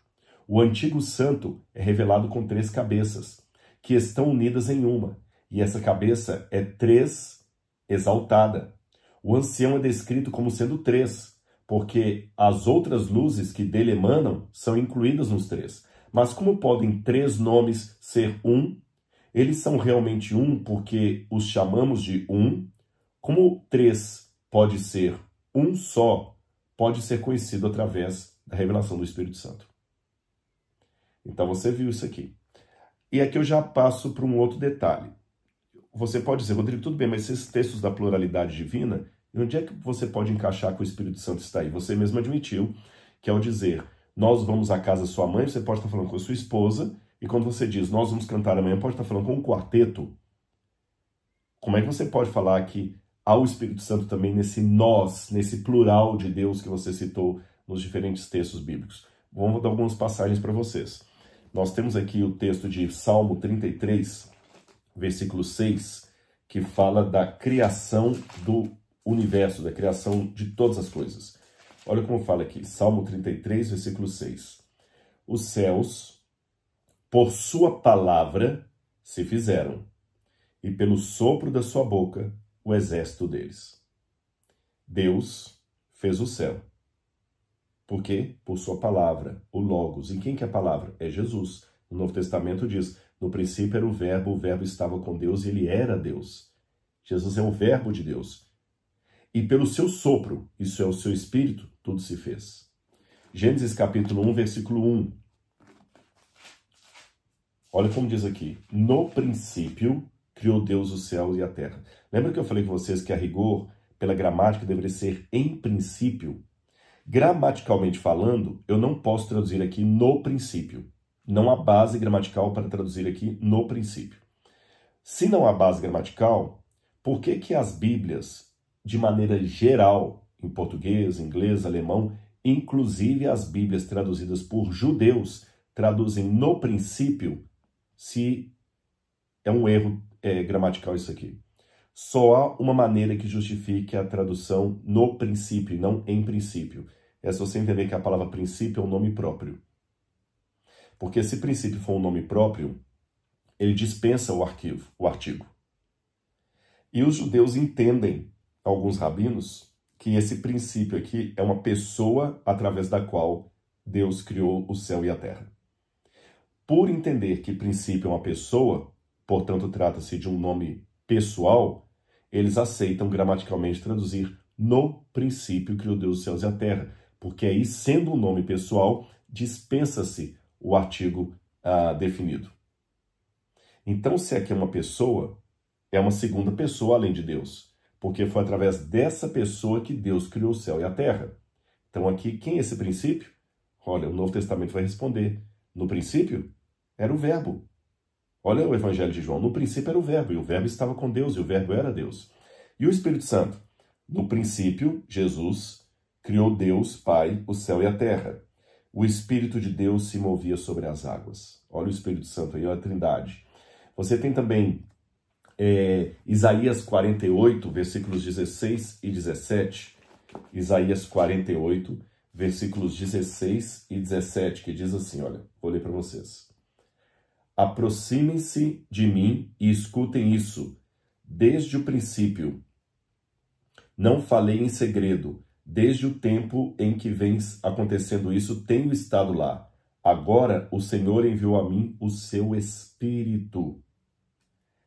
O antigo santo é revelado com três cabeças, que estão unidas em uma, e essa cabeça é três exaltada. O ancião é descrito como sendo três, porque as outras luzes que dele emanam são incluídas nos três. Mas como podem três nomes ser um? Eles são realmente um porque os chamamos de um? Como três pode ser um só, pode ser conhecido através da revelação do Espírito Santo. Então você viu isso aqui. E aqui eu já passo para um outro detalhe. Você pode dizer, Rodrigo, tudo bem, mas esses textos da pluralidade divina, onde é que você pode encaixar que o Espírito Santo está aí? Você mesmo admitiu que ao dizer nós vamos à casa da sua mãe, você pode estar falando com a sua esposa, e quando você diz nós vamos cantar amanhã, pode estar falando com um quarteto. Como é que você pode falar que há o Espírito Santo também nesse nós, nesse plural de Deus que você citou nos diferentes textos bíblicos? Vamos dar algumas passagens para vocês. Nós temos aqui o texto de Salmo 33, versículo 6, que fala da criação do universo, da criação de todas as coisas. Olha como fala aqui, Salmo 33, versículo 6. Os céus, por sua palavra, se fizeram, e pelo sopro da sua boca, o exército deles. Deus fez o céu. Por quê? Por sua palavra, o Logos. E quem que é a palavra? É Jesus. No Novo Testamento diz: no princípio era o Verbo, o Verbo estava com Deus e ele era Deus. Jesus é o Verbo de Deus e pelo seu sopro, isso é o seu espírito, tudo se fez. Gênesis capítulo 1, versículo 1. Olha como diz aqui: No princípio criou Deus os céus e a terra. Lembra que eu falei com vocês que a rigor, pela gramática, deveria ser em princípio? Gramaticalmente falando, eu não posso traduzir aqui no princípio. Não há base gramatical para traduzir aqui no princípio. Se não há base gramatical, por que, que as Bíblias de maneira geral, em português, inglês, alemão, inclusive as Bíblias traduzidas por judeus, traduzem no princípio se é um erro é, gramatical isso aqui. Só há uma maneira que justifique a tradução no princípio, não em princípio. É só você entender que a palavra princípio é um nome próprio. Porque se princípio for um nome próprio, ele dispensa o arquivo, o artigo. E os judeus entendem alguns rabinos que esse princípio aqui é uma pessoa através da qual Deus criou o céu e a terra. Por entender que princípio é uma pessoa, portanto trata-se de um nome pessoal, eles aceitam gramaticalmente traduzir no princípio criou Deus os céus e a terra, porque aí, sendo um nome pessoal, dispensa-se o artigo ah, definido. Então, se aqui é uma pessoa, é uma segunda pessoa além de Deus porque foi através dessa pessoa que Deus criou o céu e a terra. Então, aqui, quem é esse princípio? Olha, o Novo Testamento vai responder. No princípio, era o Verbo. Olha o Evangelho de João. No princípio era o Verbo, e o Verbo estava com Deus, e o Verbo era Deus. E o Espírito Santo? No princípio, Jesus criou Deus, Pai, o céu e a terra. O Espírito de Deus se movia sobre as águas. Olha o Espírito Santo aí, olha a Trindade. Você tem também é, Isaías 48, versículos 16 e 17. Isaías 48, versículos 16 e 17, que diz assim: olha, vou ler para vocês. Aproximem-se de mim e escutem isso, desde o princípio. Não falei em segredo, desde o tempo em que vem acontecendo isso, tenho estado lá. Agora o Senhor enviou a mim o seu Espírito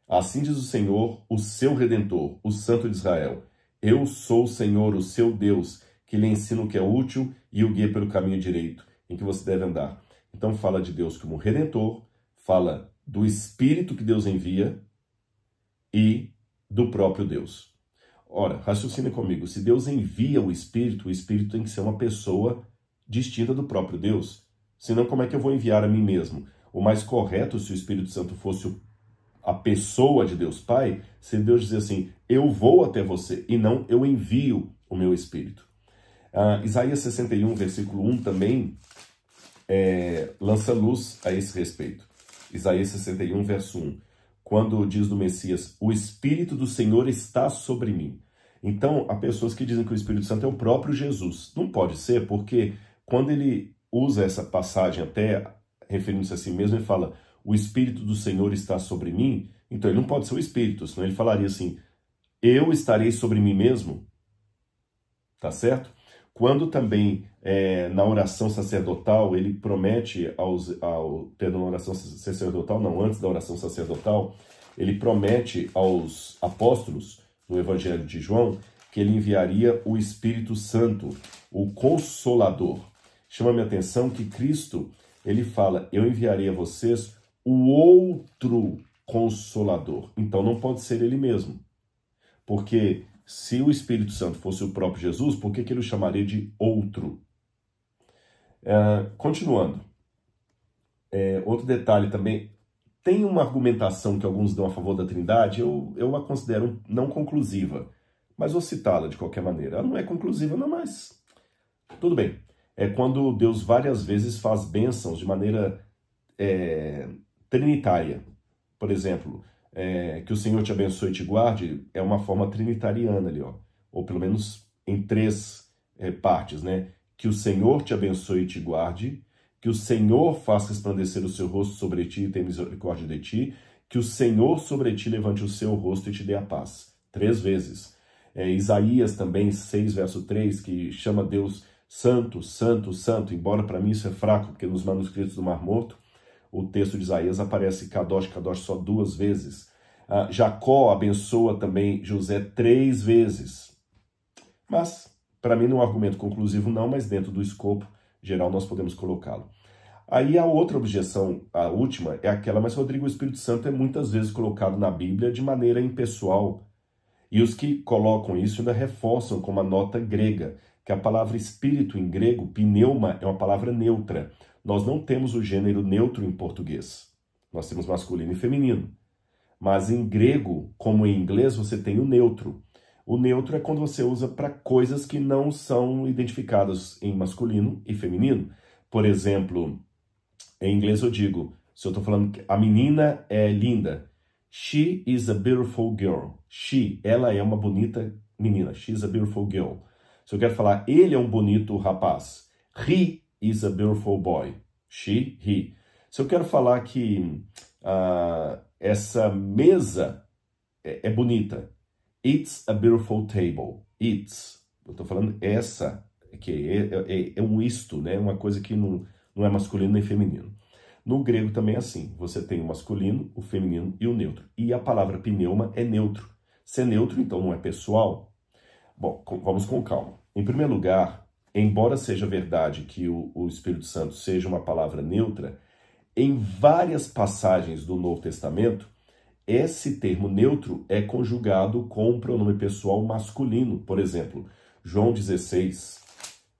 Assim diz o Senhor, o seu redentor, o Santo de Israel: Eu sou o Senhor, o seu Deus, que lhe ensina o que é útil e o guia pelo caminho direito em que você deve andar. Então fala de Deus como redentor, fala do espírito que Deus envia e do próprio Deus. Ora, raciocina comigo, se Deus envia o espírito, o espírito tem que ser uma pessoa distinta do próprio Deus. Senão como é que eu vou enviar a mim mesmo? O mais correto se o Espírito Santo fosse o a pessoa de Deus Pai, se Deus dizer assim, eu vou até você, e não eu envio o meu Espírito. Ah, Isaías 61, versículo 1 também é, lança luz a esse respeito. Isaías 61, verso 1, quando diz do Messias, o Espírito do Senhor está sobre mim. Então, há pessoas que dizem que o Espírito Santo é o próprio Jesus. Não pode ser, porque quando ele usa essa passagem até referindo-se a si mesmo, ele fala, o Espírito do Senhor está sobre mim, então ele não pode ser o Espírito, senão ele falaria assim: eu estarei sobre mim mesmo. Tá certo? Quando também é, na oração sacerdotal ele promete aos. Ao, perdão, na oração sacerdotal, não, antes da oração sacerdotal, ele promete aos apóstolos no Evangelho de João que ele enviaria o Espírito Santo, o Consolador. Chama minha atenção que Cristo, ele fala: Eu enviarei a vocês o outro consolador. Então não pode ser ele mesmo. Porque se o Espírito Santo fosse o próprio Jesus, por que, que ele o chamaria de outro? É, continuando. É, outro detalhe também. Tem uma argumentação que alguns dão a favor da Trindade, eu, eu a considero não conclusiva. Mas vou citá-la de qualquer maneira. Ela não é conclusiva, não, mas. Tudo bem. É quando Deus várias vezes faz bênçãos de maneira é, trinitária. Por exemplo, é, que o Senhor te abençoe e te guarde é uma forma trinitariana ali, ó. Ou pelo menos em três é, partes, né? Que o Senhor te abençoe e te guarde, que o Senhor faça resplandecer o seu rosto sobre ti e tenha misericórdia de ti, que o Senhor sobre ti levante o seu rosto e te dê a paz. Três vezes. É, Isaías também, 6, verso 3, que chama Deus santo, santo, santo, embora para mim isso é fraco, porque nos manuscritos do Mar Morto o texto de Isaías aparece Kadosh, Kadosh só duas vezes. Uh, Jacó abençoa também José três vezes. Mas, para mim, não é um argumento conclusivo, não, mas dentro do escopo geral nós podemos colocá-lo. Aí a outra objeção, a última, é aquela, mas Rodrigo, o Espírito Santo é muitas vezes colocado na Bíblia de maneira impessoal. E os que colocam isso ainda reforçam com uma nota grega, que a palavra espírito em grego, pneuma, é uma palavra neutra. Nós não temos o gênero neutro em português. Nós temos masculino e feminino. Mas em grego, como em inglês, você tem o neutro. O neutro é quando você usa para coisas que não são identificadas em masculino e feminino. Por exemplo, em inglês eu digo, se eu estou falando que a menina é linda, she is a beautiful girl. She, ela é uma bonita menina. She is a beautiful girl. Se eu quero falar, ele é um bonito rapaz. He is a beautiful boy. She, he. Se eu quero falar que uh, essa mesa é, é, bonita, it's a beautiful table. It's. Eu estou falando essa, que é, é, é, um isto, né? Uma coisa que não, não é masculino nem feminino. No grego também é assim. Você tem o masculino, o feminino e o neutro. E a palavra pneuma é neutro. Se é neutro, então não é pessoal? Bom, vamos com calma. Em primeiro lugar, embora seja verdade que o, o Espírito Santo seja uma palavra neutra, em várias passagens do Novo Testamento, esse termo neutro é conjugado com o pronome pessoal masculino. Por exemplo, João 16,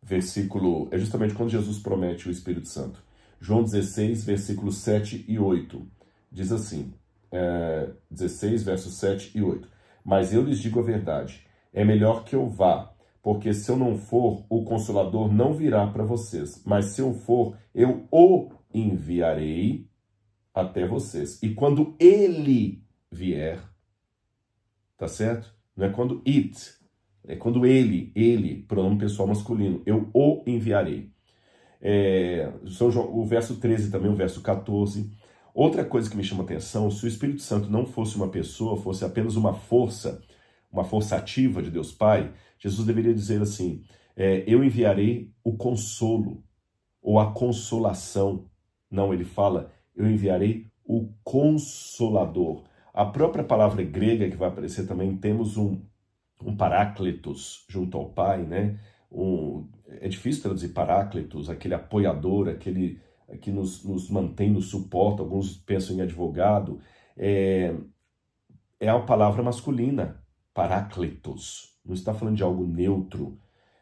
versículo. É justamente quando Jesus promete o Espírito Santo. João 16, versículos 7 e 8. Diz assim: é, 16, versos 7 e 8. Mas eu lhes digo a verdade: é melhor que eu vá, porque se eu não for, o Consolador não virá para vocês, mas se eu for, eu o enviarei até vocês. E quando ele vier, tá certo? Não é quando it, é quando ele, ele, pronome pessoal masculino, eu o enviarei. É, São João, o verso 13 também, o verso 14. Outra coisa que me chama atenção, se o Espírito Santo não fosse uma pessoa, fosse apenas uma força, uma força ativa de Deus Pai, Jesus deveria dizer assim: é, Eu enviarei o consolo ou a consolação. Não, ele fala: Eu enviarei o consolador. A própria palavra grega que vai aparecer também, temos um, um paráclitos junto ao Pai, né? Um, é difícil traduzir paráclitos, aquele apoiador, aquele que nos, nos mantém, nos suporta. Alguns pensam em advogado. É, é a palavra masculina, paráclitos. Não está falando de algo neutro.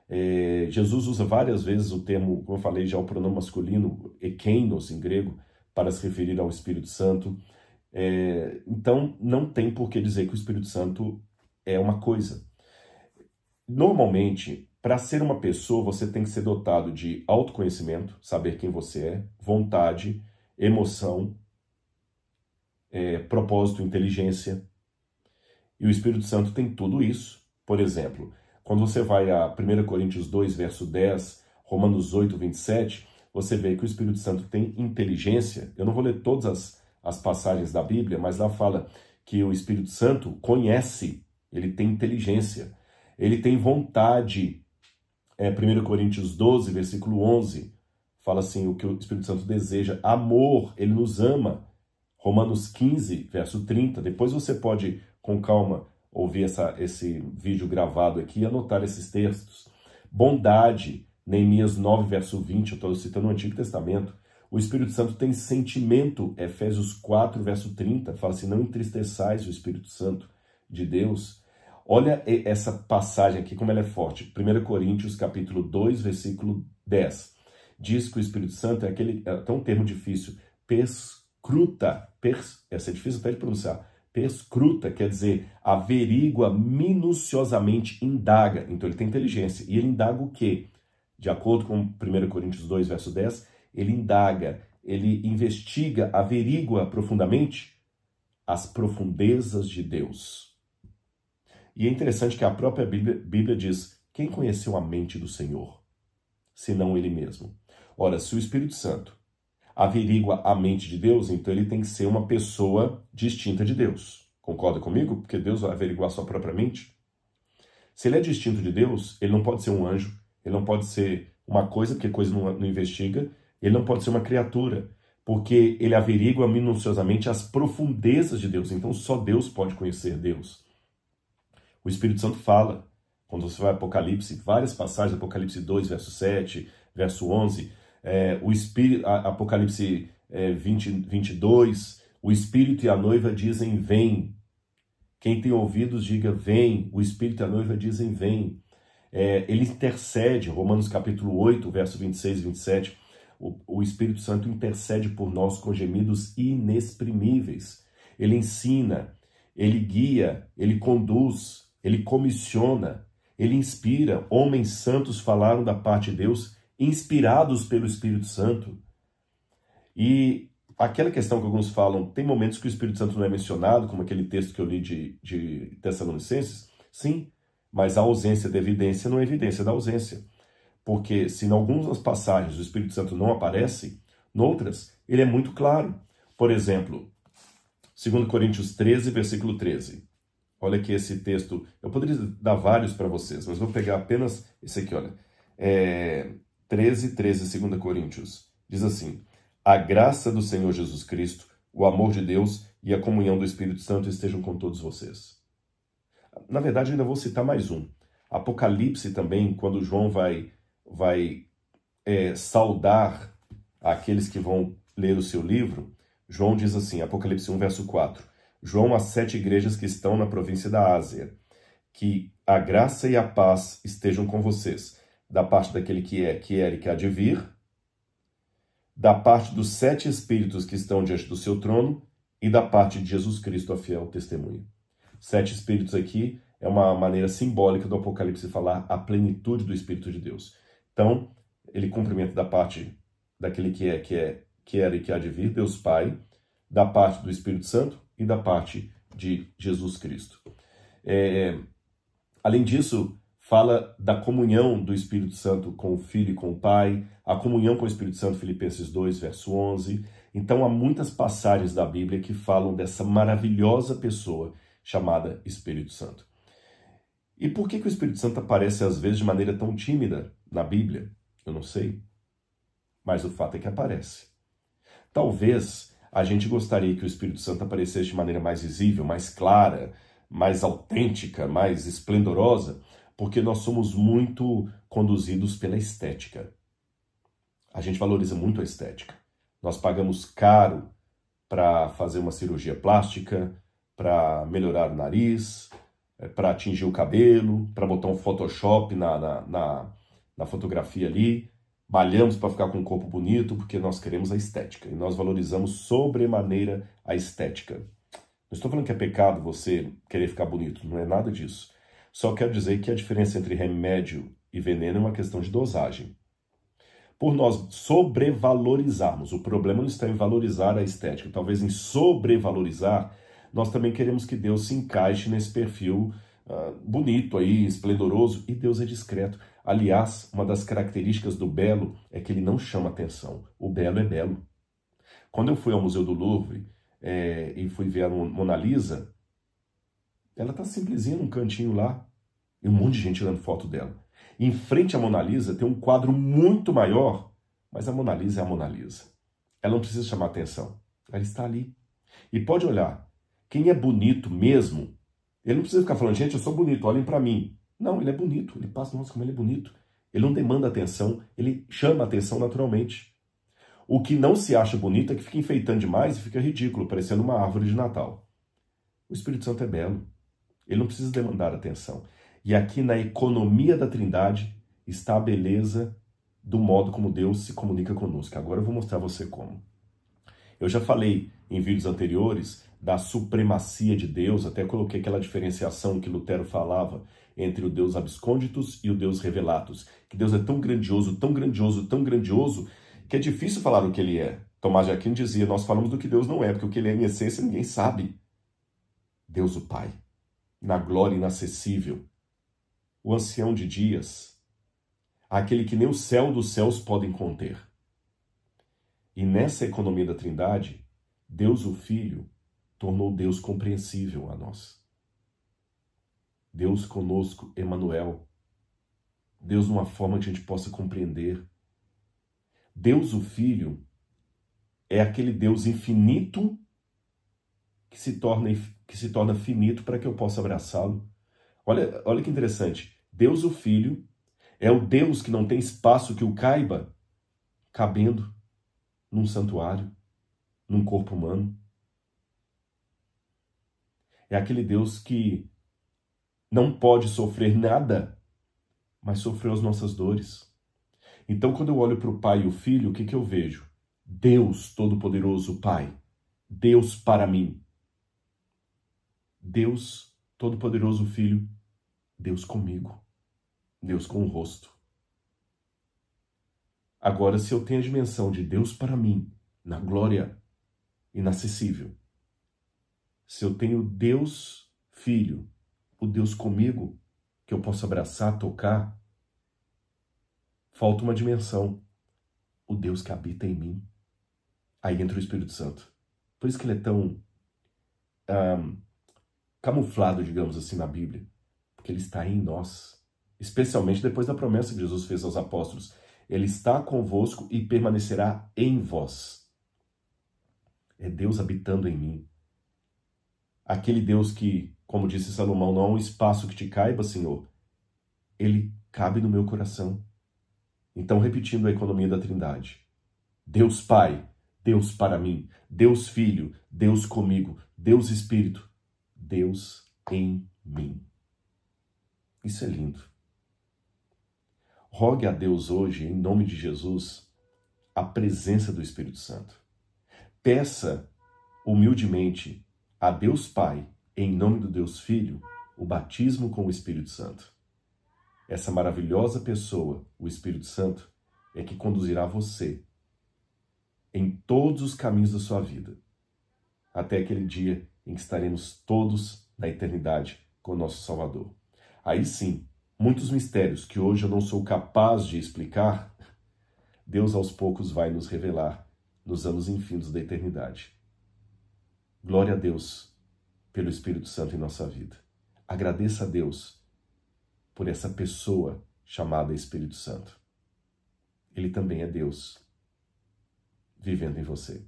É, Jesus usa várias vezes o termo, como eu falei já, o pronome masculino, "ekenos" em grego, para se referir ao Espírito Santo. É, então, não tem por que dizer que o Espírito Santo é uma coisa. Normalmente, para ser uma pessoa, você tem que ser dotado de autoconhecimento, saber quem você é, vontade, emoção, é, propósito, inteligência, e o Espírito Santo tem tudo isso. Por exemplo, quando você vai a 1 Coríntios 2, verso 10, Romanos 8, 27, você vê que o Espírito Santo tem inteligência. Eu não vou ler todas as, as passagens da Bíblia, mas lá fala que o Espírito Santo conhece, ele tem inteligência, ele tem vontade. É, 1 Coríntios 12, versículo 11, fala assim: o que o Espírito Santo deseja, amor, ele nos ama. Romanos 15, verso 30. Depois você pode com calma ouvir essa, esse vídeo gravado aqui e anotar esses textos. Bondade, Neemias 9, verso 20, eu estou citando o Antigo Testamento. O Espírito Santo tem sentimento, Efésios 4, verso 30, fala assim: não entristeçais o Espírito Santo de Deus. Olha essa passagem aqui, como ela é forte. 1 Coríntios, capítulo 2, versículo 10. Diz que o Espírito Santo é aquele, é até um termo difícil, perscruta, pers, essa é difícil até de pronunciar, perscruta, quer dizer, averigua minuciosamente, indaga. Então ele tem inteligência. E ele indaga o quê? De acordo com 1 Coríntios 2, verso 10, ele indaga, ele investiga, averigua profundamente as profundezas de Deus. E é interessante que a própria Bíblia, Bíblia diz: quem conheceu a mente do Senhor, senão ele mesmo? Ora, se o Espírito Santo averigua a mente de Deus, então ele tem que ser uma pessoa distinta de Deus. Concorda comigo? Porque Deus vai averiguar sua própria mente. Se ele é distinto de Deus, ele não pode ser um anjo, ele não pode ser uma coisa, porque coisa não, não investiga, ele não pode ser uma criatura, porque ele averigua minuciosamente as profundezas de Deus. Então só Deus pode conhecer Deus. O Espírito Santo fala, quando você vai a Apocalipse, várias passagens, Apocalipse 2, verso 7, verso 11, é, o espírito, Apocalipse é, 20, 22, o espírito e a noiva dizem vem. Quem tem ouvidos diga vem. O espírito e a noiva dizem vem. É, ele intercede, Romanos capítulo 8, verso 26 e 27. O, o Espírito Santo intercede por nós com gemidos inexprimíveis. Ele ensina, ele guia, ele conduz, ele comissiona, ele inspira. Homens santos falaram da parte de Deus inspirados pelo Espírito Santo. E aquela questão que alguns falam, tem momentos que o Espírito Santo não é mencionado, como aquele texto que eu li de, de Tessalonicenses, sim, mas a ausência da evidência não é evidência da ausência. Porque se em algumas passagens o Espírito Santo não aparece, noutras ele é muito claro. Por exemplo, 2 Coríntios 13, versículo 13. Olha aqui esse texto, eu poderia dar vários para vocês, mas vou pegar apenas esse aqui, olha. É, 13, 13, 2 Coríntios. Diz assim: A graça do Senhor Jesus Cristo, o amor de Deus e a comunhão do Espírito Santo estejam com todos vocês. Na verdade, ainda vou citar mais um. Apocalipse também, quando João vai, vai é, saudar aqueles que vão ler o seu livro, João diz assim, Apocalipse 1, verso 4, João às sete igrejas que estão na província da Ásia, que a graça e a paz estejam com vocês, da parte daquele que é, que é e que há de vir, da parte dos sete espíritos que estão diante do seu trono e da parte de Jesus Cristo, a fiel testemunha. Sete espíritos aqui é uma maneira simbólica do Apocalipse falar a plenitude do Espírito de Deus. Então, ele cumprimenta da parte daquele que é, que é, que era é e que há de vir, Deus Pai, da parte do Espírito Santo e da parte de Jesus Cristo. É, além disso, fala da comunhão do Espírito Santo com o Filho e com o Pai, a comunhão com o Espírito Santo, Filipenses 2, verso 11. Então há muitas passagens da Bíblia que falam dessa maravilhosa pessoa chamada Espírito Santo. E por que, que o Espírito Santo aparece às vezes de maneira tão tímida na Bíblia? Eu não sei. Mas o fato é que aparece. Talvez a gente gostaria que o Espírito Santo aparecesse de maneira mais visível, mais clara, mais autêntica, mais esplendorosa porque nós somos muito conduzidos pela estética. A gente valoriza muito a estética. Nós pagamos caro para fazer uma cirurgia plástica, para melhorar o nariz, eh, para atingir o cabelo, para botar um Photoshop na, na, na, na fotografia ali. Malhamos para ficar com um corpo bonito porque nós queremos a estética e nós valorizamos sobremaneira a estética. Não estou falando que é pecado você querer ficar bonito, não é nada disso. Só quero dizer que a diferença entre remédio e veneno é uma questão de dosagem. Por nós sobrevalorizarmos, o problema não está em valorizar a estética, talvez em sobrevalorizar, nós também queremos que Deus se encaixe nesse perfil uh, bonito aí, esplendoroso, e Deus é discreto. Aliás, uma das características do belo é que ele não chama atenção. O belo é belo. Quando eu fui ao Museu do Louvre é, e fui ver a Mona Lisa, ela está simplesinha num cantinho lá, e um monte de gente tirando foto dela. Em frente à Mona Lisa tem um quadro muito maior, mas a Mona Lisa é a Mona Lisa. Ela não precisa chamar atenção. Ela está ali. E pode olhar. Quem é bonito mesmo, ele não precisa ficar falando, gente, eu sou bonito, olhem para mim. Não, ele é bonito. Ele passa, nossa, como ele é bonito. Ele não demanda atenção, ele chama atenção naturalmente. O que não se acha bonito é que fica enfeitando demais e fica ridículo, parecendo uma árvore de Natal. O Espírito Santo é belo. Ele não precisa demandar atenção. E aqui na economia da Trindade está a beleza do modo como Deus se comunica conosco. Agora eu vou mostrar a você como. Eu já falei em vídeos anteriores da supremacia de Deus, até coloquei aquela diferenciação que Lutero falava entre o Deus abscônditos e o Deus revelatus, que Deus é tão grandioso, tão grandioso, tão grandioso, que é difícil falar o que ele é. Tomás de Aquino dizia: "Nós falamos do que Deus não é, porque o que ele é em essência ninguém sabe". Deus o Pai, na glória inacessível, o ancião de dias, aquele que nem o céu dos céus podem conter. E nessa economia da Trindade, Deus o Filho tornou Deus compreensível a nós. Deus conosco, Emanuel. Deus numa forma que a gente possa compreender. Deus o Filho é aquele Deus infinito que se torna que se torna finito para que eu possa abraçá-lo. Olha, olha que interessante. Deus, o Filho, é o Deus que não tem espaço que o caiba cabendo num santuário, num corpo humano. É aquele Deus que não pode sofrer nada, mas sofreu as nossas dores. Então, quando eu olho para o Pai e o Filho, o que, que eu vejo? Deus Todo-Poderoso, Pai. Deus para mim. Deus Todo-Poderoso Filho, Deus comigo, Deus com o rosto. Agora, se eu tenho a dimensão de Deus para mim, na glória inacessível, se eu tenho Deus Filho, o Deus comigo, que eu posso abraçar, tocar, falta uma dimensão, o Deus que habita em mim. Aí entra o Espírito Santo. Por isso que ele é tão um, ah, camuflado, digamos assim, na Bíblia, porque ele está em nós, especialmente depois da promessa que Jesus fez aos apóstolos: Ele está convosco e permanecerá em vós. É Deus habitando em mim. Aquele Deus que, como disse Salomão, não há um espaço que te caiba, Senhor. Ele cabe no meu coração. Então, repetindo a economia da Trindade: Deus Pai, Deus para mim, Deus Filho, Deus comigo, Deus Espírito. Deus em mim. Isso é lindo. Rogue a Deus hoje, em nome de Jesus, a presença do Espírito Santo. Peça humildemente a Deus Pai, em nome do Deus Filho, o batismo com o Espírito Santo. Essa maravilhosa pessoa, o Espírito Santo, é que conduzirá você em todos os caminhos da sua vida, até aquele dia em que estaremos todos na eternidade com o nosso Salvador. Aí sim, muitos mistérios que hoje eu não sou capaz de explicar, Deus aos poucos vai nos revelar nos anos infindos da eternidade. Glória a Deus pelo Espírito Santo em nossa vida. Agradeça a Deus por essa pessoa chamada Espírito Santo. Ele também é Deus vivendo em você.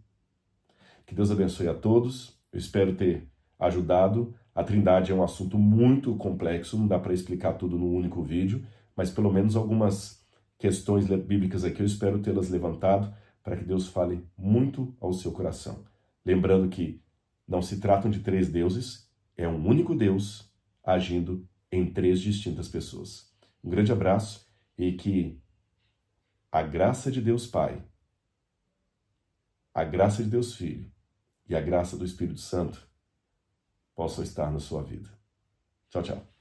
Que Deus abençoe a todos. Eu espero ter ajudado. A Trindade é um assunto muito complexo, não dá para explicar tudo num único vídeo, mas pelo menos algumas questões bíblicas aqui eu espero tê-las levantado para que Deus fale muito ao seu coração. Lembrando que não se tratam de três deuses, é um único Deus agindo em três distintas pessoas. Um grande abraço e que a graça de Deus Pai, a graça de Deus Filho e a graça do Espírito Santo possam estar na sua vida. Tchau, tchau.